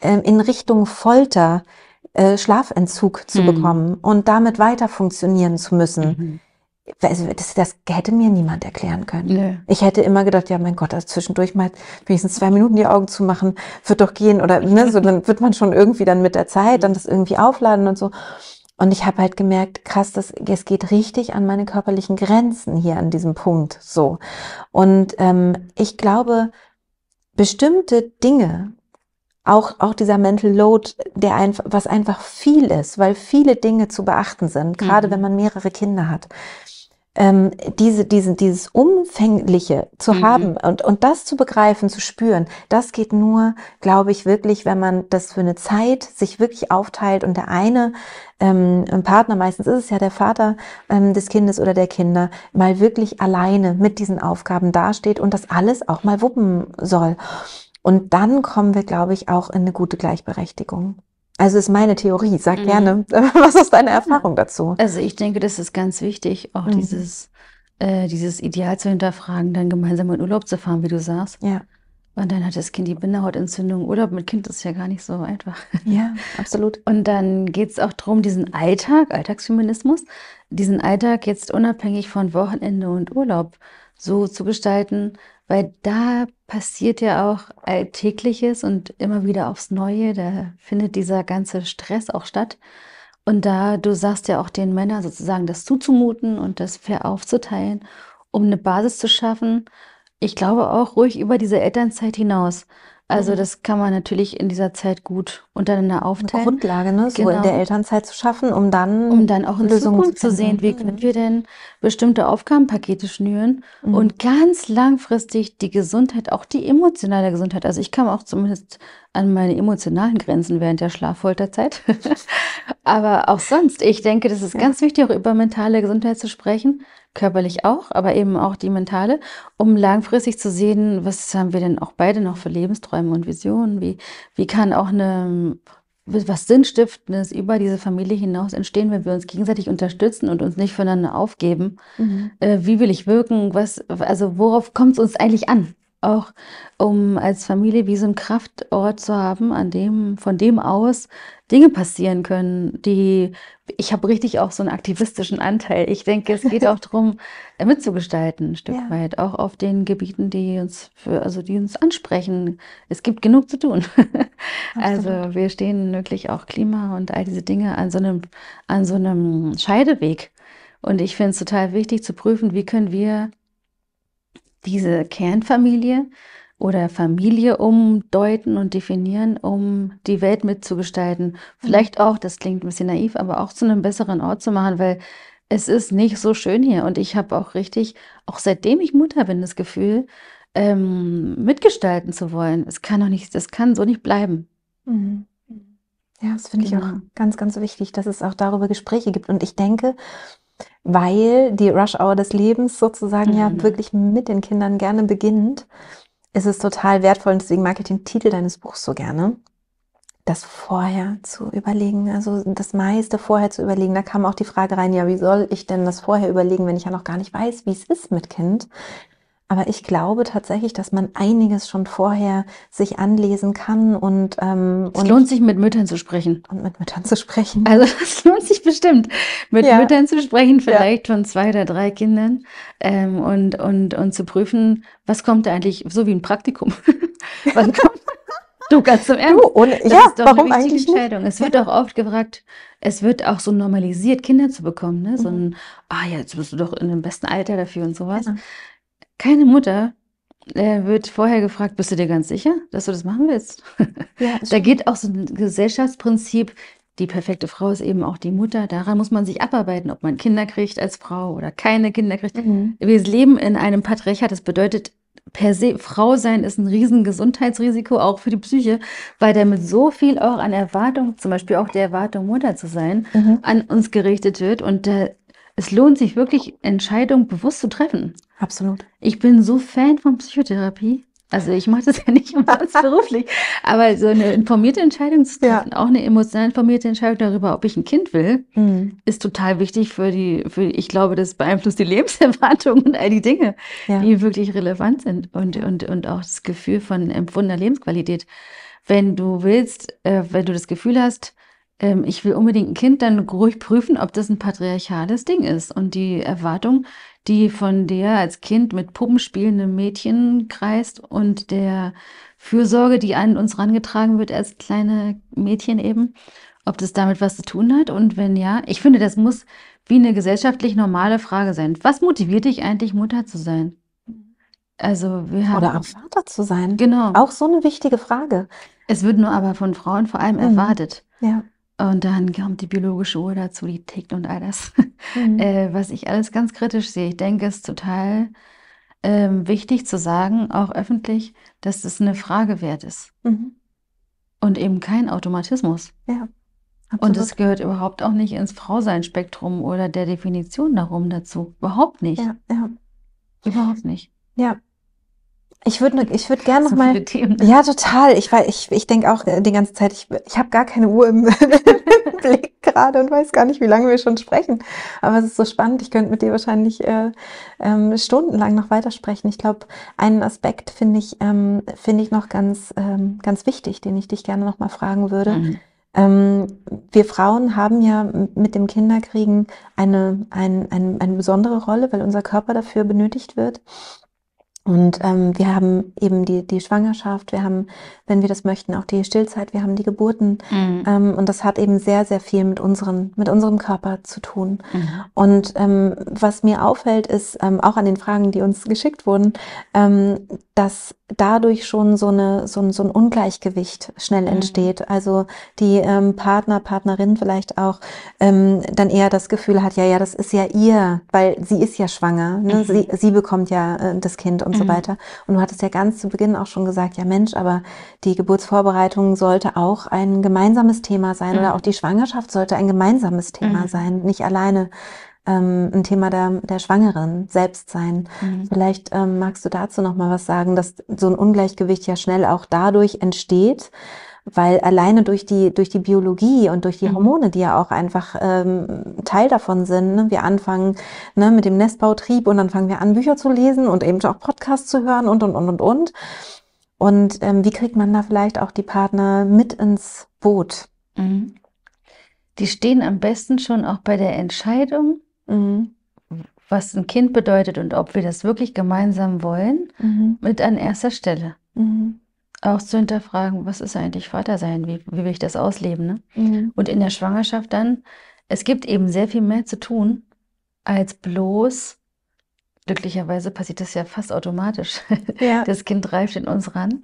ähm, in Richtung Folter äh, Schlafentzug zu mhm. bekommen und damit weiter funktionieren zu müssen. Mhm also das, das hätte mir niemand erklären können. Nö. Ich hätte immer gedacht, ja, mein Gott, also zwischendurch mal wenigstens zwei Minuten die Augen zu machen, wird doch gehen oder ne, so, dann wird man schon irgendwie dann mit der Zeit dann das irgendwie aufladen und so. Und ich habe halt gemerkt, krass, das, es geht richtig an meine körperlichen Grenzen hier an diesem Punkt so. Und ähm, ich glaube, bestimmte Dinge, auch, auch dieser Mental Load, der einfach, was einfach viel ist, weil viele Dinge zu beachten sind, gerade mhm. wenn man mehrere Kinder hat ähm, diese, diesen, dieses Umfängliche zu mhm. haben und, und das zu begreifen, zu spüren, das geht nur, glaube ich, wirklich, wenn man das für eine Zeit sich wirklich aufteilt und der eine ähm, Partner, meistens ist es ja der Vater ähm, des Kindes oder der Kinder, mal wirklich alleine mit diesen Aufgaben dasteht und das alles auch mal wuppen soll. Und dann kommen wir, glaube ich, auch in eine gute Gleichberechtigung. Also ist meine Theorie. Sag mhm. gerne, was ist deine Erfahrung dazu? Also ich denke, das ist ganz wichtig, auch mhm. dieses, äh, dieses Ideal zu hinterfragen, dann gemeinsam in Urlaub zu fahren, wie du sagst. Ja. Und dann hat das Kind die Bindehautentzündung. Urlaub mit Kind ist ja gar nicht so einfach. Ja, absolut. Und dann geht es auch darum, diesen Alltag, Alltagsfeminismus, diesen Alltag jetzt unabhängig von Wochenende und Urlaub so zu gestalten, weil da passiert ja auch Alltägliches und immer wieder aufs Neue, da findet dieser ganze Stress auch statt. Und da, du sagst ja auch den Männern sozusagen das zuzumuten und das fair aufzuteilen, um eine Basis zu schaffen. Ich glaube auch ruhig über diese Elternzeit hinaus. Also mhm. das kann man natürlich in dieser Zeit gut und dann untereinander aufteilen. Eine Grundlage, ne? so in der genau. Elternzeit zu schaffen, um dann um dann auch in Lösungen Zukunft zu, zu sehen, wie mhm. können wir denn bestimmte Aufgabenpakete schnüren mhm. und ganz langfristig die Gesundheit, auch die emotionale Gesundheit. Also ich kam auch zumindest an meine emotionalen Grenzen während der Schlaffolterzeit, aber auch sonst. Ich denke, das ist ja. ganz wichtig, auch über mentale Gesundheit zu sprechen, körperlich auch, aber eben auch die mentale, um langfristig zu sehen, was haben wir denn auch beide noch für Lebensträume und Visionen? Wie wie kann auch eine was Sinnstiftendes über diese Familie hinaus entstehen, wenn wir uns gegenseitig unterstützen und uns nicht voneinander aufgeben. Mhm. Äh, wie will ich wirken? Was, also worauf kommt es uns eigentlich an? auch um als Familie wie so einen Kraftort zu haben, an dem, von dem aus Dinge passieren können, die ich habe richtig auch so einen aktivistischen Anteil. Ich denke, es geht auch darum, äh, mitzugestalten, ein Stück ja. weit, auch auf den Gebieten, die uns für, also die uns ansprechen. Es gibt genug zu tun. also wir stehen wirklich auch Klima und all diese Dinge an so einem, an so einem Scheideweg. Und ich finde es total wichtig zu prüfen, wie können wir diese Kernfamilie oder Familie umdeuten und definieren, um die Welt mitzugestalten. Mhm. Vielleicht auch, das klingt ein bisschen naiv, aber auch zu einem besseren Ort zu machen, weil es ist nicht so schön hier. Und ich habe auch richtig, auch seitdem ich Mutter bin, das Gefühl, ähm, mitgestalten zu wollen. Es kann doch nicht, das kann so nicht bleiben. Mhm. Ja, das finde genau. ich auch ganz, ganz wichtig, dass es auch darüber Gespräche gibt. Und ich denke, weil die Rush-Hour des Lebens sozusagen mhm. ja wirklich mit den Kindern gerne beginnt, ist es total wertvoll und deswegen mag ich den Titel deines Buchs so gerne, das vorher zu überlegen, also das meiste vorher zu überlegen. Da kam auch die Frage rein, ja, wie soll ich denn das vorher überlegen, wenn ich ja noch gar nicht weiß, wie es ist mit Kind? Aber ich glaube tatsächlich, dass man einiges schon vorher sich anlesen kann und, ähm, es und lohnt sich, mit Müttern zu sprechen. Und mit Müttern zu sprechen. Also es lohnt sich bestimmt, mit ja. Müttern zu sprechen, vielleicht ja. von zwei oder drei Kindern ähm, und, und, und zu prüfen, was kommt da eigentlich, so wie ein Praktikum. was kommt, Du ganz zum Ernst. Du, und, das ja, ist doch warum eine wichtige Entscheidung. Es wird auch oft gefragt, es wird auch so normalisiert, Kinder zu bekommen, ne? So mhm. ein, ah ja, jetzt bist du doch in dem besten Alter dafür und sowas. Genau keine Mutter äh, wird vorher gefragt, bist du dir ganz sicher, dass du das machen willst? Ja, da geht auch so ein Gesellschaftsprinzip, die perfekte Frau ist eben auch die Mutter. Daran muss man sich abarbeiten, ob man Kinder kriegt als Frau oder keine Kinder kriegt. Mhm. Wir leben in einem Patriarchat. Das bedeutet, per se, Frau sein ist ein riesen Gesundheitsrisiko, auch für die Psyche, weil damit so viel auch an Erwartung, zum Beispiel auch der Erwartung, Mutter zu sein, mhm. an uns gerichtet wird. Und da es lohnt sich wirklich, Entscheidungen bewusst zu treffen. Absolut. Ich bin so Fan von Psychotherapie. Also ich mache das ja nicht umsonst beruflich, aber so eine informierte Entscheidung zu treffen, ja. auch eine emotional informierte Entscheidung darüber, ob ich ein Kind will, mhm. ist total wichtig für die, für ich glaube, das beeinflusst die Lebenserwartung und all die Dinge, ja. die wirklich relevant sind und, und, und auch das Gefühl von empfundener Lebensqualität. Wenn du willst, äh, wenn du das Gefühl hast, ähm, ich will unbedingt ein Kind, dann ruhig prüfen, ob das ein patriarchales Ding ist. Und die Erwartung, die von der als Kind mit Puppen spielenden Mädchen kreist und der Fürsorge, die an uns rangetragen wird als kleine Mädchen eben, ob das damit was zu tun hat und wenn ja, ich finde, das muss wie eine gesellschaftlich normale Frage sein. Was motiviert dich eigentlich, Mutter zu sein? Also wir haben oder auch Vater zu sein. Genau. Auch so eine wichtige Frage. Es wird nur aber von Frauen vor allem mhm. erwartet. Ja. Und dann kommt die biologische Uhr dazu, die tickt und all das, mhm. äh, was ich alles ganz kritisch sehe. Ich denke, es ist total ähm, wichtig zu sagen, auch öffentlich, dass das eine Frage wert ist. Mhm. Und eben kein Automatismus. Ja. Absolut. Und es gehört überhaupt auch nicht ins Frauseinspektrum oder der Definition darum dazu. Überhaupt nicht. Ja, ja. Überhaupt nicht. Ja, ich würde ne, ich würde gerne noch mal ne? Ja, total. Ich war ich ich denke auch äh, die ganze Zeit, ich ich habe gar keine Uhr im Blick gerade und weiß gar nicht, wie lange wir schon sprechen, aber es ist so spannend. Ich könnte mit dir wahrscheinlich äh, ähm, stundenlang noch weitersprechen. Ich glaube, einen Aspekt finde ich ähm, finde ich noch ganz ähm, ganz wichtig, den ich dich gerne noch mal fragen würde. Mhm. Ähm, wir Frauen haben ja mit dem Kinderkriegen eine, ein, ein, eine besondere Rolle, weil unser Körper dafür benötigt wird. Und ähm, wir haben eben die, die Schwangerschaft, wir haben, wenn wir das möchten, auch die Stillzeit, wir haben die Geburten. Mhm. Ähm, und das hat eben sehr, sehr viel mit, unseren, mit unserem Körper zu tun. Mhm. Und ähm, was mir auffällt, ist ähm, auch an den Fragen, die uns geschickt wurden, ähm, dass dadurch schon so, eine, so, ein, so ein Ungleichgewicht schnell mhm. entsteht. Also die ähm, Partner, Partnerin vielleicht auch ähm, dann eher das Gefühl hat, ja, ja, das ist ja ihr, weil sie ist ja schwanger, ne? Mhm. sie, sie bekommt ja äh, das Kind und mhm. so weiter. Und du hattest ja ganz zu Beginn auch schon gesagt, ja Mensch, aber die Geburtsvorbereitung sollte auch ein gemeinsames Thema sein mhm. oder auch die Schwangerschaft sollte ein gemeinsames Thema mhm. sein, nicht alleine ähm, ein Thema der, der Schwangeren selbst sein. Mhm. Vielleicht ähm, magst du dazu noch mal was sagen, dass so ein Ungleichgewicht ja schnell auch dadurch entsteht, weil alleine durch die durch die Biologie und durch die mhm. Hormone, die ja auch einfach ähm, Teil davon sind, ne? wir anfangen ne, mit dem Nestbautrieb und dann fangen wir an Bücher zu lesen und eben auch Podcasts zu hören und und und und und. Und ähm, wie kriegt man da vielleicht auch die Partner mit ins Boot? Mhm. Die stehen am besten schon auch bei der Entscheidung Mhm was ein Kind bedeutet und ob wir das wirklich gemeinsam wollen, mhm. mit an erster Stelle. Mhm. Auch zu hinterfragen, was ist eigentlich Vatersein, wie, wie will ich das ausleben. Ne? Mhm. Und in der Schwangerschaft dann, es gibt eben sehr viel mehr zu tun, als bloß, glücklicherweise passiert das ja fast automatisch. Ja. Das Kind reift in uns ran,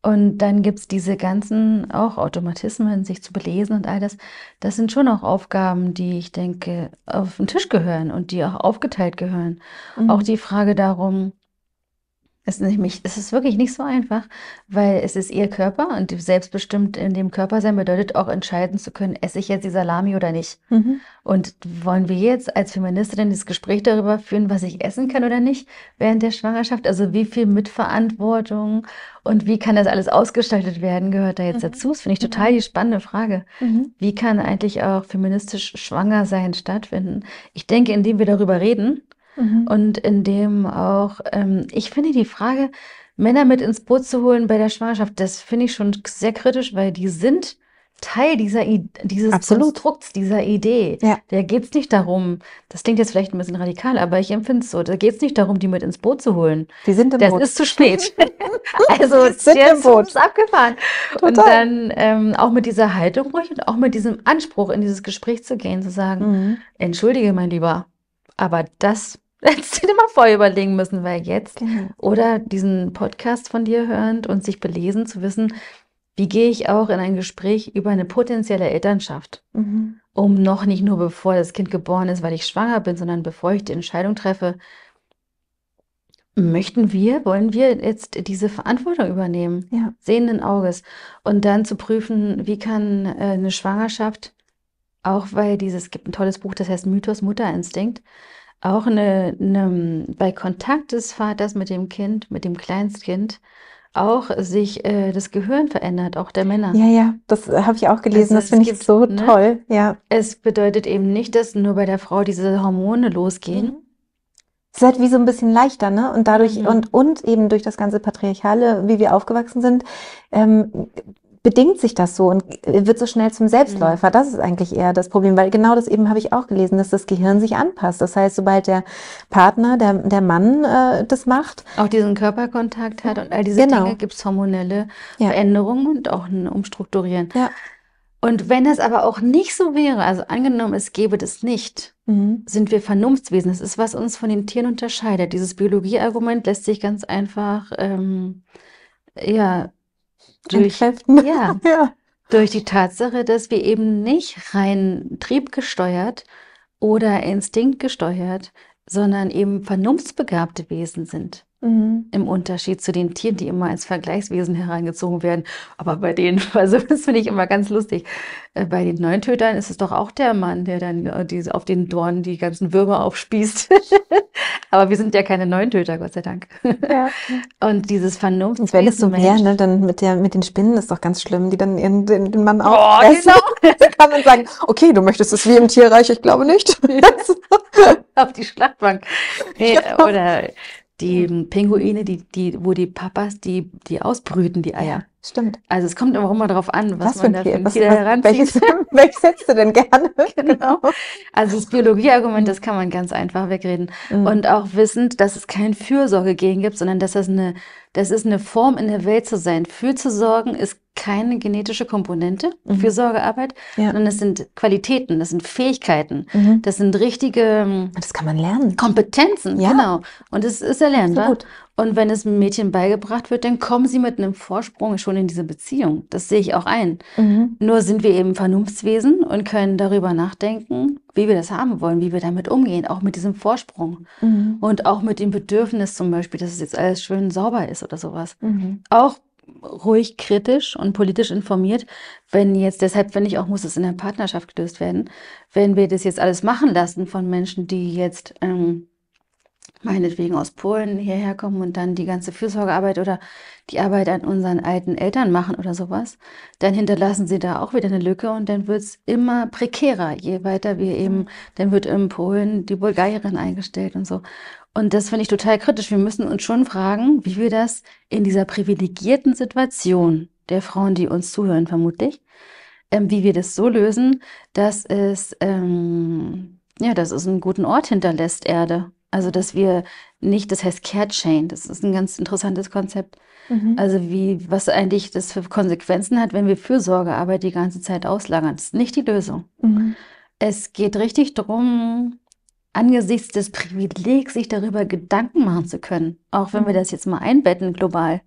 und dann gibt es diese ganzen auch Automatismen, sich zu belesen und all das. Das sind schon auch Aufgaben, die ich denke, auf den Tisch gehören und die auch aufgeteilt gehören. Mhm. Auch die Frage darum, es ist, nämlich, es ist wirklich nicht so einfach, weil es ist ihr Körper und selbstbestimmt in dem Körper sein bedeutet auch entscheiden zu können, esse ich jetzt die Salami oder nicht. Mhm. Und wollen wir jetzt als Feministin das Gespräch darüber führen, was ich essen kann oder nicht während der Schwangerschaft? Also wie viel Mitverantwortung und wie kann das alles ausgestaltet werden, gehört da jetzt mhm. dazu? Das finde ich mhm. total die spannende Frage. Mhm. Wie kann eigentlich auch feministisch Schwanger sein stattfinden? Ich denke, indem wir darüber reden, Mhm. und in dem auch, ähm, ich finde die Frage, Männer mit ins Boot zu holen bei der Schwangerschaft, das finde ich schon sehr kritisch, weil die sind Teil dieser I dieses Absolut. Konstrukts, dieser Idee. Ja. Da geht es nicht darum, das klingt jetzt vielleicht ein bisschen radikal, aber ich empfinde es so, da geht es nicht darum, die mit ins Boot zu holen. Die sind im das Boot. Das ist zu spät. also sind der im Boot. ist abgefahren. Total. Und dann ähm, auch mit dieser Haltung ruhig und auch mit diesem Anspruch, in dieses Gespräch zu gehen, zu sagen, mhm. entschuldige mein Lieber, aber das hättest du dir mal vorher überlegen müssen, weil jetzt. Genau. Oder diesen Podcast von dir hörend und sich belesen zu wissen, wie gehe ich auch in ein Gespräch über eine potenzielle Elternschaft, mhm. um noch nicht nur bevor das Kind geboren ist, weil ich schwanger bin, sondern bevor ich die Entscheidung treffe, möchten wir, wollen wir jetzt diese Verantwortung übernehmen, ja. sehenden Auges, und dann zu prüfen, wie kann äh, eine Schwangerschaft, auch weil dieses, gibt ein tolles Buch, das heißt Mythos Mutterinstinkt, auch eine, eine, bei Kontakt des Vaters mit dem Kind, mit dem Kleinstkind, auch sich äh, das Gehirn verändert, auch der Männer. Ja, ja, das äh, habe ich auch gelesen. Also das finde ich so ne, toll. Ja. Es bedeutet eben nicht, dass nur bei der Frau diese Hormone losgehen. Mhm. Es ist halt wie so ein bisschen leichter, ne? Und dadurch mhm. und und eben durch das ganze patriarchale, wie wir aufgewachsen sind, ähm, bedingt sich das so und wird so schnell zum Selbstläufer. Mhm. Das ist eigentlich eher das Problem, weil genau das eben habe ich auch gelesen, dass das Gehirn sich anpasst. Das heißt, sobald der Partner, der, der Mann äh, das macht. Auch diesen Körperkontakt hat und all diese genau. Dinge gibt es hormonelle ja. Veränderungen und auch ein Umstrukturieren. Ja. Und wenn das aber auch nicht so wäre, also angenommen, es gäbe das nicht, mhm. sind wir Vernunftwesen. Das ist, was uns von den Tieren unterscheidet. Dieses Biologieargument lässt sich ganz einfach ähm, ja, durch, entkräften. Ja, ja. durch die Tatsache, dass wir eben nicht rein triebgesteuert oder instinktgesteuert, sondern eben vernunftsbegabte Wesen sind. Mhm. Im Unterschied zu den Tieren, die immer als Vergleichswesen herangezogen werden. Aber bei denen, also das finde ich immer ganz lustig. Äh, bei den Neuntötern ist es doch auch der Mann, der dann äh, diese, auf den Dornen die ganzen Würmer aufspießt. Aber wir sind ja keine Neuntöter, Gott sei Dank. Ja. Und dieses Vernunft. Und wenn es so wäre, ne, dann mit, der, mit den Spinnen ist doch ganz schlimm, die dann ihren, den, den Mann auch. Oh, genau. dann kann man sagen, okay, du möchtest es wie im Tierreich, ich glaube nicht. auf die Schlachtbank. Nee, ja. Oder die mhm. Pinguine, die, die, wo die Papas, die, die ausbrüten, die Eier. Stimmt. Also es kommt immer immer darauf an, was, was man da für was, Tier heranzieht. Welches, welches setzt du denn gerne? genau. Also das Biologieargument, das kann man ganz einfach wegreden. Mhm. Und auch wissend, dass es kein Fürsorge gibt, sondern dass das eine, das ist eine Form in der Welt zu sein. Für zu sorgen ist keine genetische Komponente mhm. für Sorgearbeit, ja. sondern es sind Qualitäten, das sind Fähigkeiten, mhm. das sind richtige. Ähm, das kann man lernen. Kompetenzen, ja. genau. Und es ist erlernbar. Absolut. Und wenn es einem Mädchen beigebracht wird, dann kommen sie mit einem Vorsprung schon in diese Beziehung. Das sehe ich auch ein. Mhm. Nur sind wir eben Vernunftswesen und können darüber nachdenken, wie wir das haben wollen, wie wir damit umgehen, auch mit diesem Vorsprung. Mhm. Und auch mit dem Bedürfnis zum Beispiel, dass es jetzt alles schön sauber ist oder sowas. Mhm. Auch ruhig kritisch und politisch informiert, wenn jetzt, deshalb finde ich auch, muss es in der Partnerschaft gelöst werden, wenn wir das jetzt alles machen lassen von Menschen, die jetzt ähm, meinetwegen aus Polen hierher kommen und dann die ganze Fürsorgearbeit oder die Arbeit an unseren alten Eltern machen oder sowas, dann hinterlassen sie da auch wieder eine Lücke und dann wird's immer prekärer, je weiter wir eben, dann wird in Polen die Bulgarierin eingestellt und so. Und das finde ich total kritisch. Wir müssen uns schon fragen, wie wir das in dieser privilegierten Situation der Frauen, die uns zuhören, vermutlich, ähm, wie wir das so lösen, dass es, ähm, ja, dass es einen guten Ort hinterlässt, Erde. Also, dass wir nicht, das heißt Care Chain, das ist ein ganz interessantes Konzept. Mhm. Also, wie, was eigentlich das für Konsequenzen hat, wenn wir Fürsorgearbeit die ganze Zeit auslagern. Das ist nicht die Lösung. Mhm. Es geht richtig darum, angesichts des Privilegs, sich darüber Gedanken machen zu können, auch wenn wir mhm. das jetzt mal einbetten global.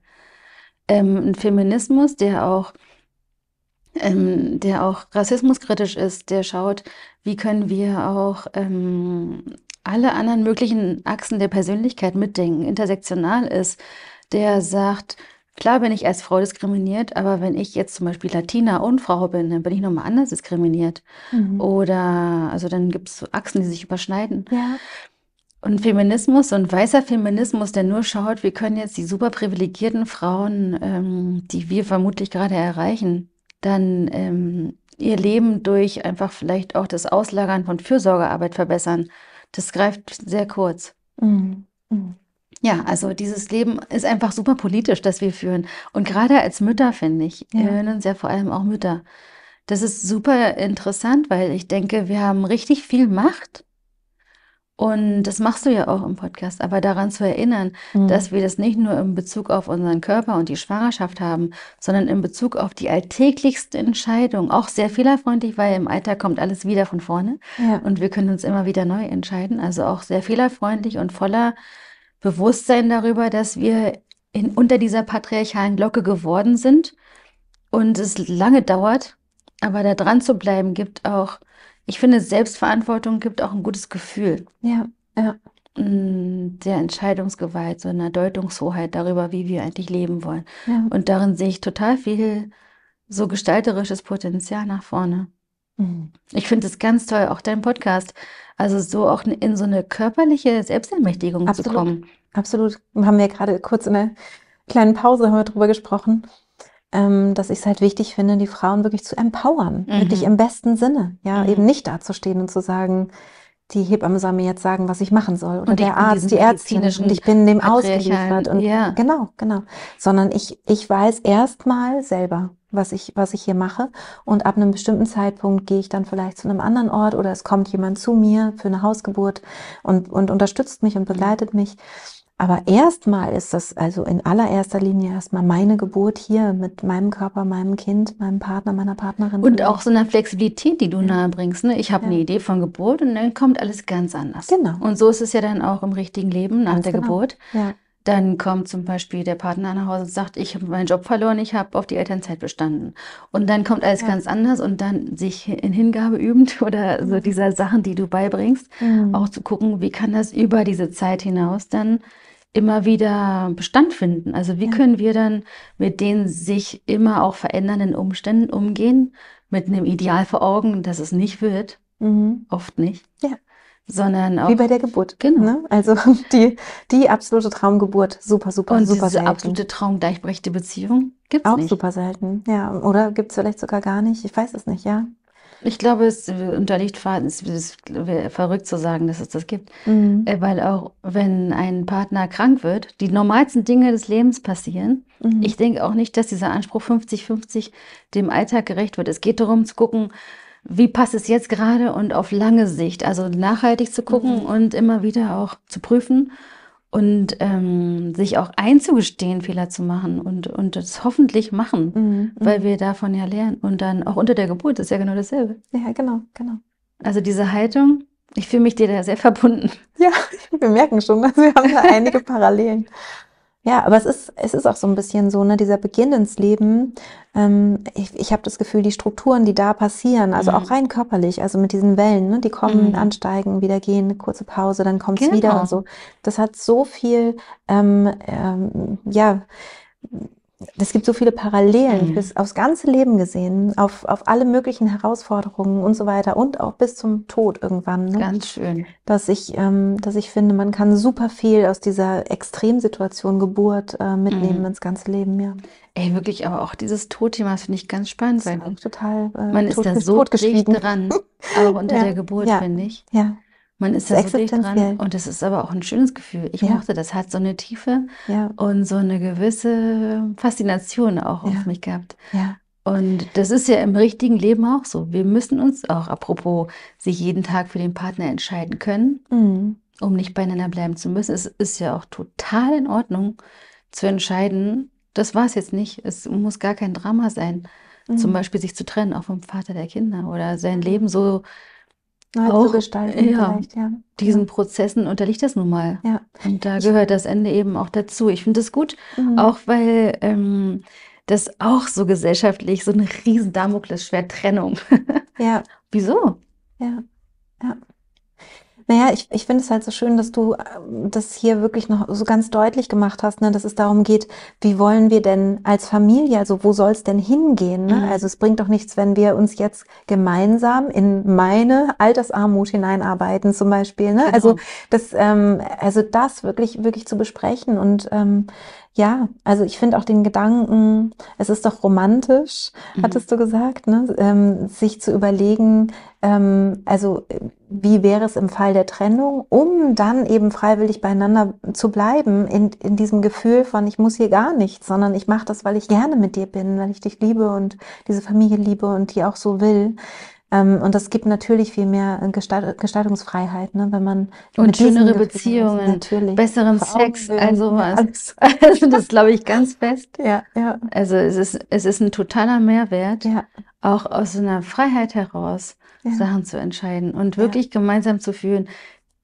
Ähm, ein Feminismus, der auch, ähm, der auch rassismuskritisch ist, der schaut, wie können wir auch ähm, alle anderen möglichen Achsen der Persönlichkeit mitdenken, intersektional ist, der sagt, Klar bin ich als Frau diskriminiert, aber wenn ich jetzt zum Beispiel Latina und Frau bin, dann bin ich nochmal anders diskriminiert. Mhm. Oder, also dann gibt es Achsen, die sich überschneiden. Ja. Und Feminismus und weißer Feminismus, der nur schaut, wir können jetzt die super privilegierten Frauen, ähm, die wir vermutlich gerade erreichen, dann ähm, ihr Leben durch einfach vielleicht auch das Auslagern von Fürsorgearbeit verbessern. Das greift sehr kurz. Mhm. Mhm. Ja, also dieses Leben ist einfach super politisch, das wir führen. Und gerade als Mütter, finde ich, ja. wir hören uns ja vor allem auch Mütter. Das ist super interessant, weil ich denke, wir haben richtig viel Macht. Und das machst du ja auch im Podcast, aber daran zu erinnern, mhm. dass wir das nicht nur in Bezug auf unseren Körper und die Schwangerschaft haben, sondern in Bezug auf die alltäglichste Entscheidung, auch sehr fehlerfreundlich, weil im Alltag kommt alles wieder von vorne ja. und wir können uns immer wieder neu entscheiden, also auch sehr fehlerfreundlich und voller Bewusstsein darüber, dass wir in, unter dieser patriarchalen Glocke geworden sind und es lange dauert, aber da dran zu bleiben gibt auch, ich finde, Selbstverantwortung gibt auch ein gutes Gefühl. Ja, ja. Mm, der Entscheidungsgewalt, so einer Deutungshoheit darüber, wie wir eigentlich leben wollen. Ja. Und darin sehe ich total viel so gestalterisches Potenzial nach vorne. Mhm. Ich finde es ganz toll, auch dein Podcast also so auch in so eine körperliche Selbstermächtigung Absolut. zu kommen. Absolut. Haben wir gerade kurz in der kleinen Pause haben wir drüber gesprochen, ähm, dass ich es halt wichtig finde, die Frauen wirklich zu empowern, mhm. wirklich im besten Sinne. Ja, mhm. eben nicht dazustehen und zu sagen, die Hebamme soll mir jetzt sagen, was ich machen soll. Oder der Arzt, die Ärztin. Und ich bin dem ausgeliefert. Und ja. Genau, genau. Sondern ich, ich weiß erstmal selber, was ich, was ich hier mache. Und ab einem bestimmten Zeitpunkt gehe ich dann vielleicht zu einem anderen Ort oder es kommt jemand zu mir für eine Hausgeburt und, und unterstützt mich und begleitet mich. Aber erstmal ist das also in allererster Linie erstmal meine Geburt hier mit meinem Körper, meinem Kind, meinem Partner, meiner Partnerin. Und auch so einer Flexibilität, die du ja. nahebringst. Ne? Ich habe ja. eine Idee von Geburt und dann kommt alles ganz anders. Genau. Und so ist es ja dann auch im richtigen Leben nach ganz der genau. Geburt. Ja. Dann kommt zum Beispiel der Partner nach Hause und sagt, ich habe meinen Job verloren, ich habe auf die Elternzeit bestanden. Und dann kommt alles ja. ganz anders und dann sich in Hingabe übend oder so mhm. dieser Sachen, die du beibringst, mhm. auch zu gucken, wie kann das über diese Zeit hinaus dann immer wieder Bestand finden. Also wie ja. können wir dann mit den sich immer auch verändernden Umständen umgehen, mit einem Ideal vor Augen, dass es nicht wird, mhm. oft nicht. Ja sondern auch. Wie bei der Geburt. Genau. Ne? Also die, die absolute Traumgeburt, super, super, und super diese selten. absolute traumgleichberechtigte Beziehung gibt's auch nicht. Auch super selten, ja. Oder es vielleicht sogar gar nicht, ich weiß es nicht, ja. Ich glaube, es unterliegt es ist verrückt zu sagen, dass es das gibt. Mhm. Äh, weil auch wenn ein Partner krank wird, die normalsten Dinge des Lebens passieren. Mhm. Ich denke auch nicht, dass dieser Anspruch 50-50 dem Alltag gerecht wird. Es geht darum zu gucken, wie passt es jetzt gerade und auf lange Sicht. Also nachhaltig zu gucken mhm. und immer wieder auch zu prüfen und ähm, sich auch einzugestehen, Fehler zu machen und, und das hoffentlich machen, mhm. mhm. weil wir davon ja lernen. Und dann auch unter der Geburt ist ja genau dasselbe. Ja, genau, genau. Also diese Haltung, ich fühle mich dir da sehr verbunden. Ja, wir merken schon, dass wir haben da einige Parallelen. Ja, aber es ist, es ist auch so ein bisschen so, ne, dieser Beginn ins Leben. Ähm, ich ich habe das Gefühl, die Strukturen, die da passieren, also mhm. auch rein körperlich, also mit diesen Wellen, ne, die kommen, mhm. ansteigen, wieder gehen, eine kurze Pause, dann kommt's genau. wieder und genau. so. Das hat so viel, ähm, ähm, ja, es gibt so viele Parallelen mhm. bis aufs ganze Leben gesehen, auf, auf alle möglichen Herausforderungen und so weiter und auch bis zum Tod irgendwann. Ne? Ganz schön. Dass ich, ähm, dass ich finde, man kann super viel aus dieser Extremsituation Geburt äh, mitnehmen mhm. ins ganze Leben, ja. Ey, wirklich, aber auch dieses Todthema finde ich ganz spannend, Das weil total, äh, man ist da so dicht dran, auch unter ja, der Geburt, ja, finde ich. Ja. Man ist das da wirklich dran und es ist aber auch ein schönes Gefühl. Ich ja. mochte das, hat so eine Tiefe ja. und so eine gewisse Faszination auch auf mich gehabt. Ja. Und das ist ja im richtigen Leben auch so. Wir müssen uns auch, apropos, sich jeden Tag für den Partner entscheiden können, mhm. um nicht beieinander bleiben zu müssen. Es ist ja auch total in Ordnung zu entscheiden, das war es jetzt nicht. Es muss gar kein Drama sein, mhm. zum Beispiel sich zu trennen, auch vom Vater der Kinder oder sein Leben so Halt auch ja, ja, Diesen Prozessen unterliegt das nun mal. Ja. Und da gehört das Ende eben auch dazu. Ich finde das gut, mhm. auch weil ähm, das auch so gesellschaftlich so eine riesen Damoklesschwert Trennung. Ja. Wieso? Ja. ja. Naja, ich, ich finde es halt so schön, dass du ähm, das hier wirklich noch so ganz deutlich gemacht hast, ne, dass es darum geht, wie wollen wir denn als Familie, also wo soll es denn hingehen? Ne? Mhm. Also es bringt doch nichts, wenn wir uns jetzt gemeinsam in meine Altersarmut hineinarbeiten zum Beispiel. Ne? Also genau. Also das, ähm, also das wirklich, wirklich zu besprechen und ähm, ja, also ich finde auch den Gedanken, es ist doch romantisch, mhm. hattest du gesagt, ne? Ähm, sich zu überlegen, ähm, also wie wäre es im Fall der Trennung, um dann eben freiwillig beieinander zu bleiben, in, in diesem Gefühl von, ich muss hier gar nichts, sondern ich mache das, weil ich gerne mit dir bin, weil ich dich liebe und diese Familie liebe und die auch so will ähm, und das gibt natürlich viel mehr äh, Gestalt, Gestaltungsfreiheit, ne, wenn man und schönere Beziehungen, Beziehungen besseren Sex, also was. Also das glaube ich ganz fest. Ja, ja. Also es ist es ist ein totaler Mehrwert, ja. auch aus einer Freiheit heraus ja. Sachen zu entscheiden und wirklich ja. gemeinsam zu fühlen.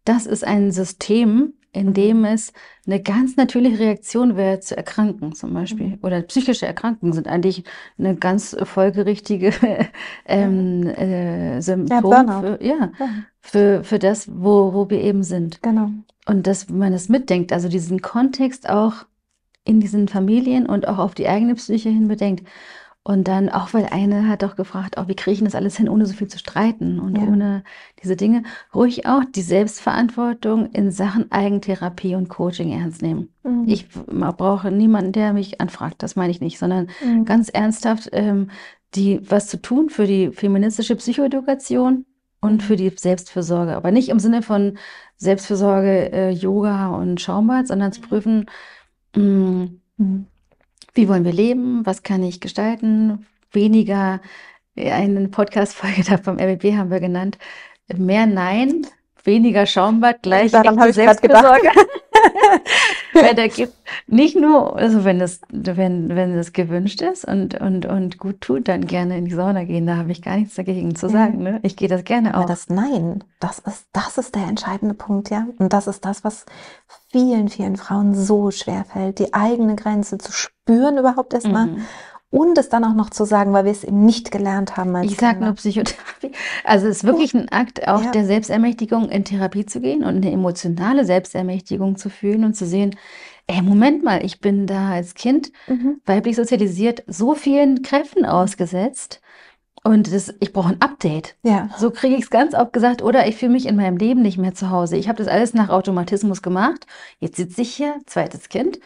Das ist ein System, in mhm. dem es eine ganz natürliche Reaktion wäre, zu erkranken zum Beispiel. Mhm. Oder psychische Erkrankungen sind eigentlich eine ganz folgerichtige ähm, äh, Symptom ja, für, ja, für, für das, wo, wo wir eben sind. Genau. Und dass man das mitdenkt, also diesen Kontext auch in diesen Familien und auch auf die eigene Psyche hin bedenkt. Und dann auch, weil eine hat doch gefragt, auch oh, wie kriege ich das alles hin, ohne so viel zu streiten und ja. ohne diese Dinge. Ruhig auch die Selbstverantwortung in Sachen Eigentherapie und Coaching ernst nehmen. Mhm. Ich brauche niemanden, der mich anfragt, das meine ich nicht, sondern mhm. ganz ernsthaft ähm, die was zu tun für die feministische Psychoedukation und mhm. für die Selbstfürsorge. Aber nicht im Sinne von Selbstfürsorge, äh, Yoga und Schaumbad, sondern zu mhm. prüfen, mh, mm, mhm wie wollen wir leben, was kann ich gestalten, weniger äh, eine Podcast-Folge da vom MBB haben wir genannt, mehr Nein, weniger Schaumbad, gleich Daran Weil da gibt nicht nur, also wenn es wenn, wenn das gewünscht ist und, und, und gut tut, dann gerne in die Sauna gehen. Da habe ich gar nichts dagegen zu mhm. sagen. Ne? Ich gehe das gerne auch. Aber das Nein, das ist, das ist der entscheidende Punkt, ja. Und das ist das, was vielen, vielen Frauen so schwer fällt, die eigene Grenze zu spüren überhaupt erstmal mhm. und es dann auch noch zu sagen, weil wir es eben nicht gelernt haben. Als ich sage nur Psychotherapie. Also es ist wirklich ein Akt auch ja. der Selbstermächtigung, in Therapie zu gehen und eine emotionale Selbstermächtigung zu fühlen und zu sehen, ey, Moment mal, ich bin da als Kind mhm. weiblich sozialisiert so vielen Kräften ausgesetzt und das, ich brauche ein Update. Ja. So kriege ich es ganz oft gesagt. Oder ich fühle mich in meinem Leben nicht mehr zu Hause. Ich habe das alles nach Automatismus gemacht. Jetzt sitze ich hier, zweites Kind.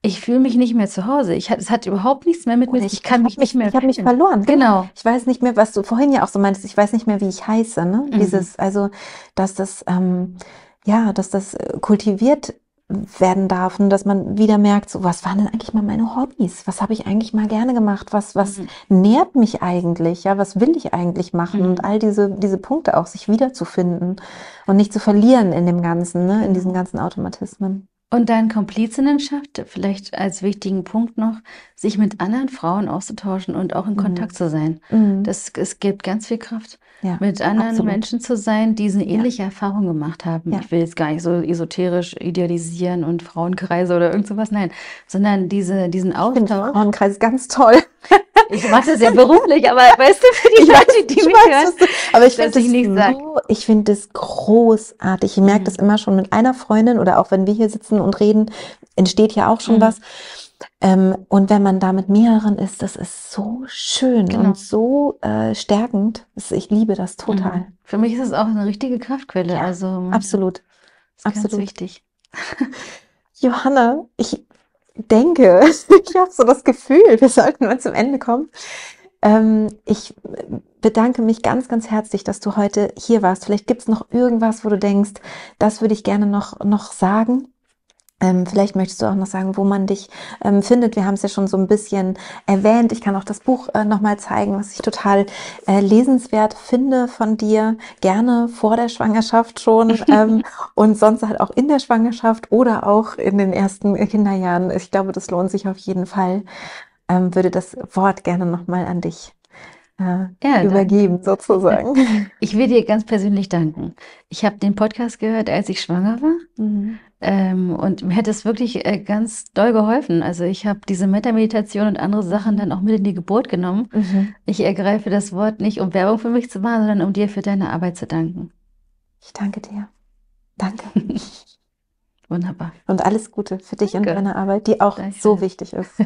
Ich fühle mich nicht mehr zu Hause. Ich, es hat überhaupt nichts mehr mit mir. Ich, ich kann mich nicht mehr. Ich habe mich verloren. Genau. genau. Ich weiß nicht mehr, was du vorhin ja auch so meintest. Ich weiß nicht mehr, wie ich heiße. Ne? Mhm. Dieses, also, dass das, ähm, ja, dass das äh, kultiviert werden darf und dass man wieder merkt, so was waren denn eigentlich mal meine Hobbys? Was habe ich eigentlich mal gerne gemacht? Was was mhm. nährt mich eigentlich? Ja, was will ich eigentlich machen? Mhm. Und all diese diese Punkte auch sich wiederzufinden und nicht zu verlieren in dem ganzen, ne, in diesen ganzen Automatismen. Und dann Komplizinnenschaft, vielleicht als wichtigen Punkt noch, sich mit anderen Frauen auszutauschen und auch in mhm. Kontakt zu sein. Mhm. Das es gibt ganz viel Kraft ja, mit anderen absolut. Menschen zu sein, die eine ähnliche ja. Erfahrung gemacht haben. Ja. Ich will jetzt gar nicht so esoterisch idealisieren und Frauenkreise oder irgend sowas, nein, sondern diese, diesen Austausch. Frauenkreis ganz toll. Ich mache das ja beruflich, aber weißt du, für die ich Leute, die mich hören, aber ich finde ich das, so, ich das großartig. Ich merke mhm. das immer schon mit einer Freundin oder auch wenn wir hier sitzen und reden, entsteht ja auch schon mhm. was. Ähm, und wenn man da mit mehreren ist, das ist so schön genau. und so äh, stärkend. Ich liebe das total. Mhm. Für mich ist es auch eine richtige Kraftquelle. Ja, also absolut, das ist absolut wichtig. Johanna, ich denke, ich habe so das Gefühl, wir sollten mal zum Ende kommen. Ähm, ich bedanke mich ganz, ganz herzlich, dass du heute hier warst. Vielleicht gibt es noch irgendwas, wo du denkst, das würde ich gerne noch, noch sagen. Ähm, vielleicht möchtest du auch noch sagen, wo man dich ähm, findet. Wir haben es ja schon so ein bisschen erwähnt. Ich kann auch das Buch äh, nochmal zeigen, was ich total äh, lesenswert finde von dir. Gerne vor der Schwangerschaft schon ähm, und sonst halt auch in der Schwangerschaft oder auch in den ersten äh, Kinderjahren. Ich glaube, das lohnt sich auf jeden Fall. Ähm, würde das Wort gerne nochmal an dich äh, ja, übergeben, danke. sozusagen. Ich will dir ganz persönlich danken. Ich habe den Podcast gehört, als ich schwanger war. Mhm. Ähm, und mir hat das wirklich äh, ganz doll geholfen. Also ich habe diese Metameditation und andere Sachen dann auch mit in die Geburt genommen. Mhm. Ich ergreife das Wort nicht, um Werbung für mich zu machen, sondern um dir für deine Arbeit zu danken. Ich danke dir. Danke. Wunderbar. Und alles Gute für dich danke. und deine Arbeit, die auch so wichtig ist.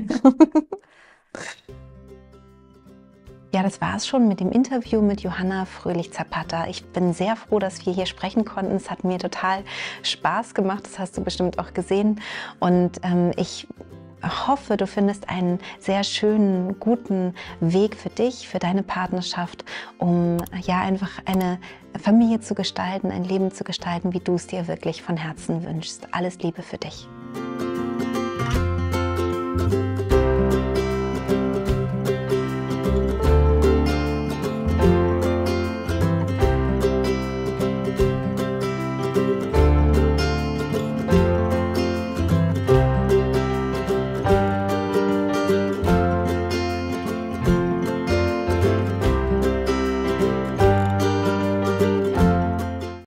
Ja, das war es schon mit dem Interview mit Johanna Fröhlich-Zapata. Ich bin sehr froh, dass wir hier sprechen konnten. Es hat mir total Spaß gemacht. Das hast du bestimmt auch gesehen. Und ähm, ich hoffe, du findest einen sehr schönen, guten Weg für dich, für deine Partnerschaft, um ja einfach eine Familie zu gestalten, ein Leben zu gestalten, wie du es dir wirklich von Herzen wünschst. Alles Liebe für dich.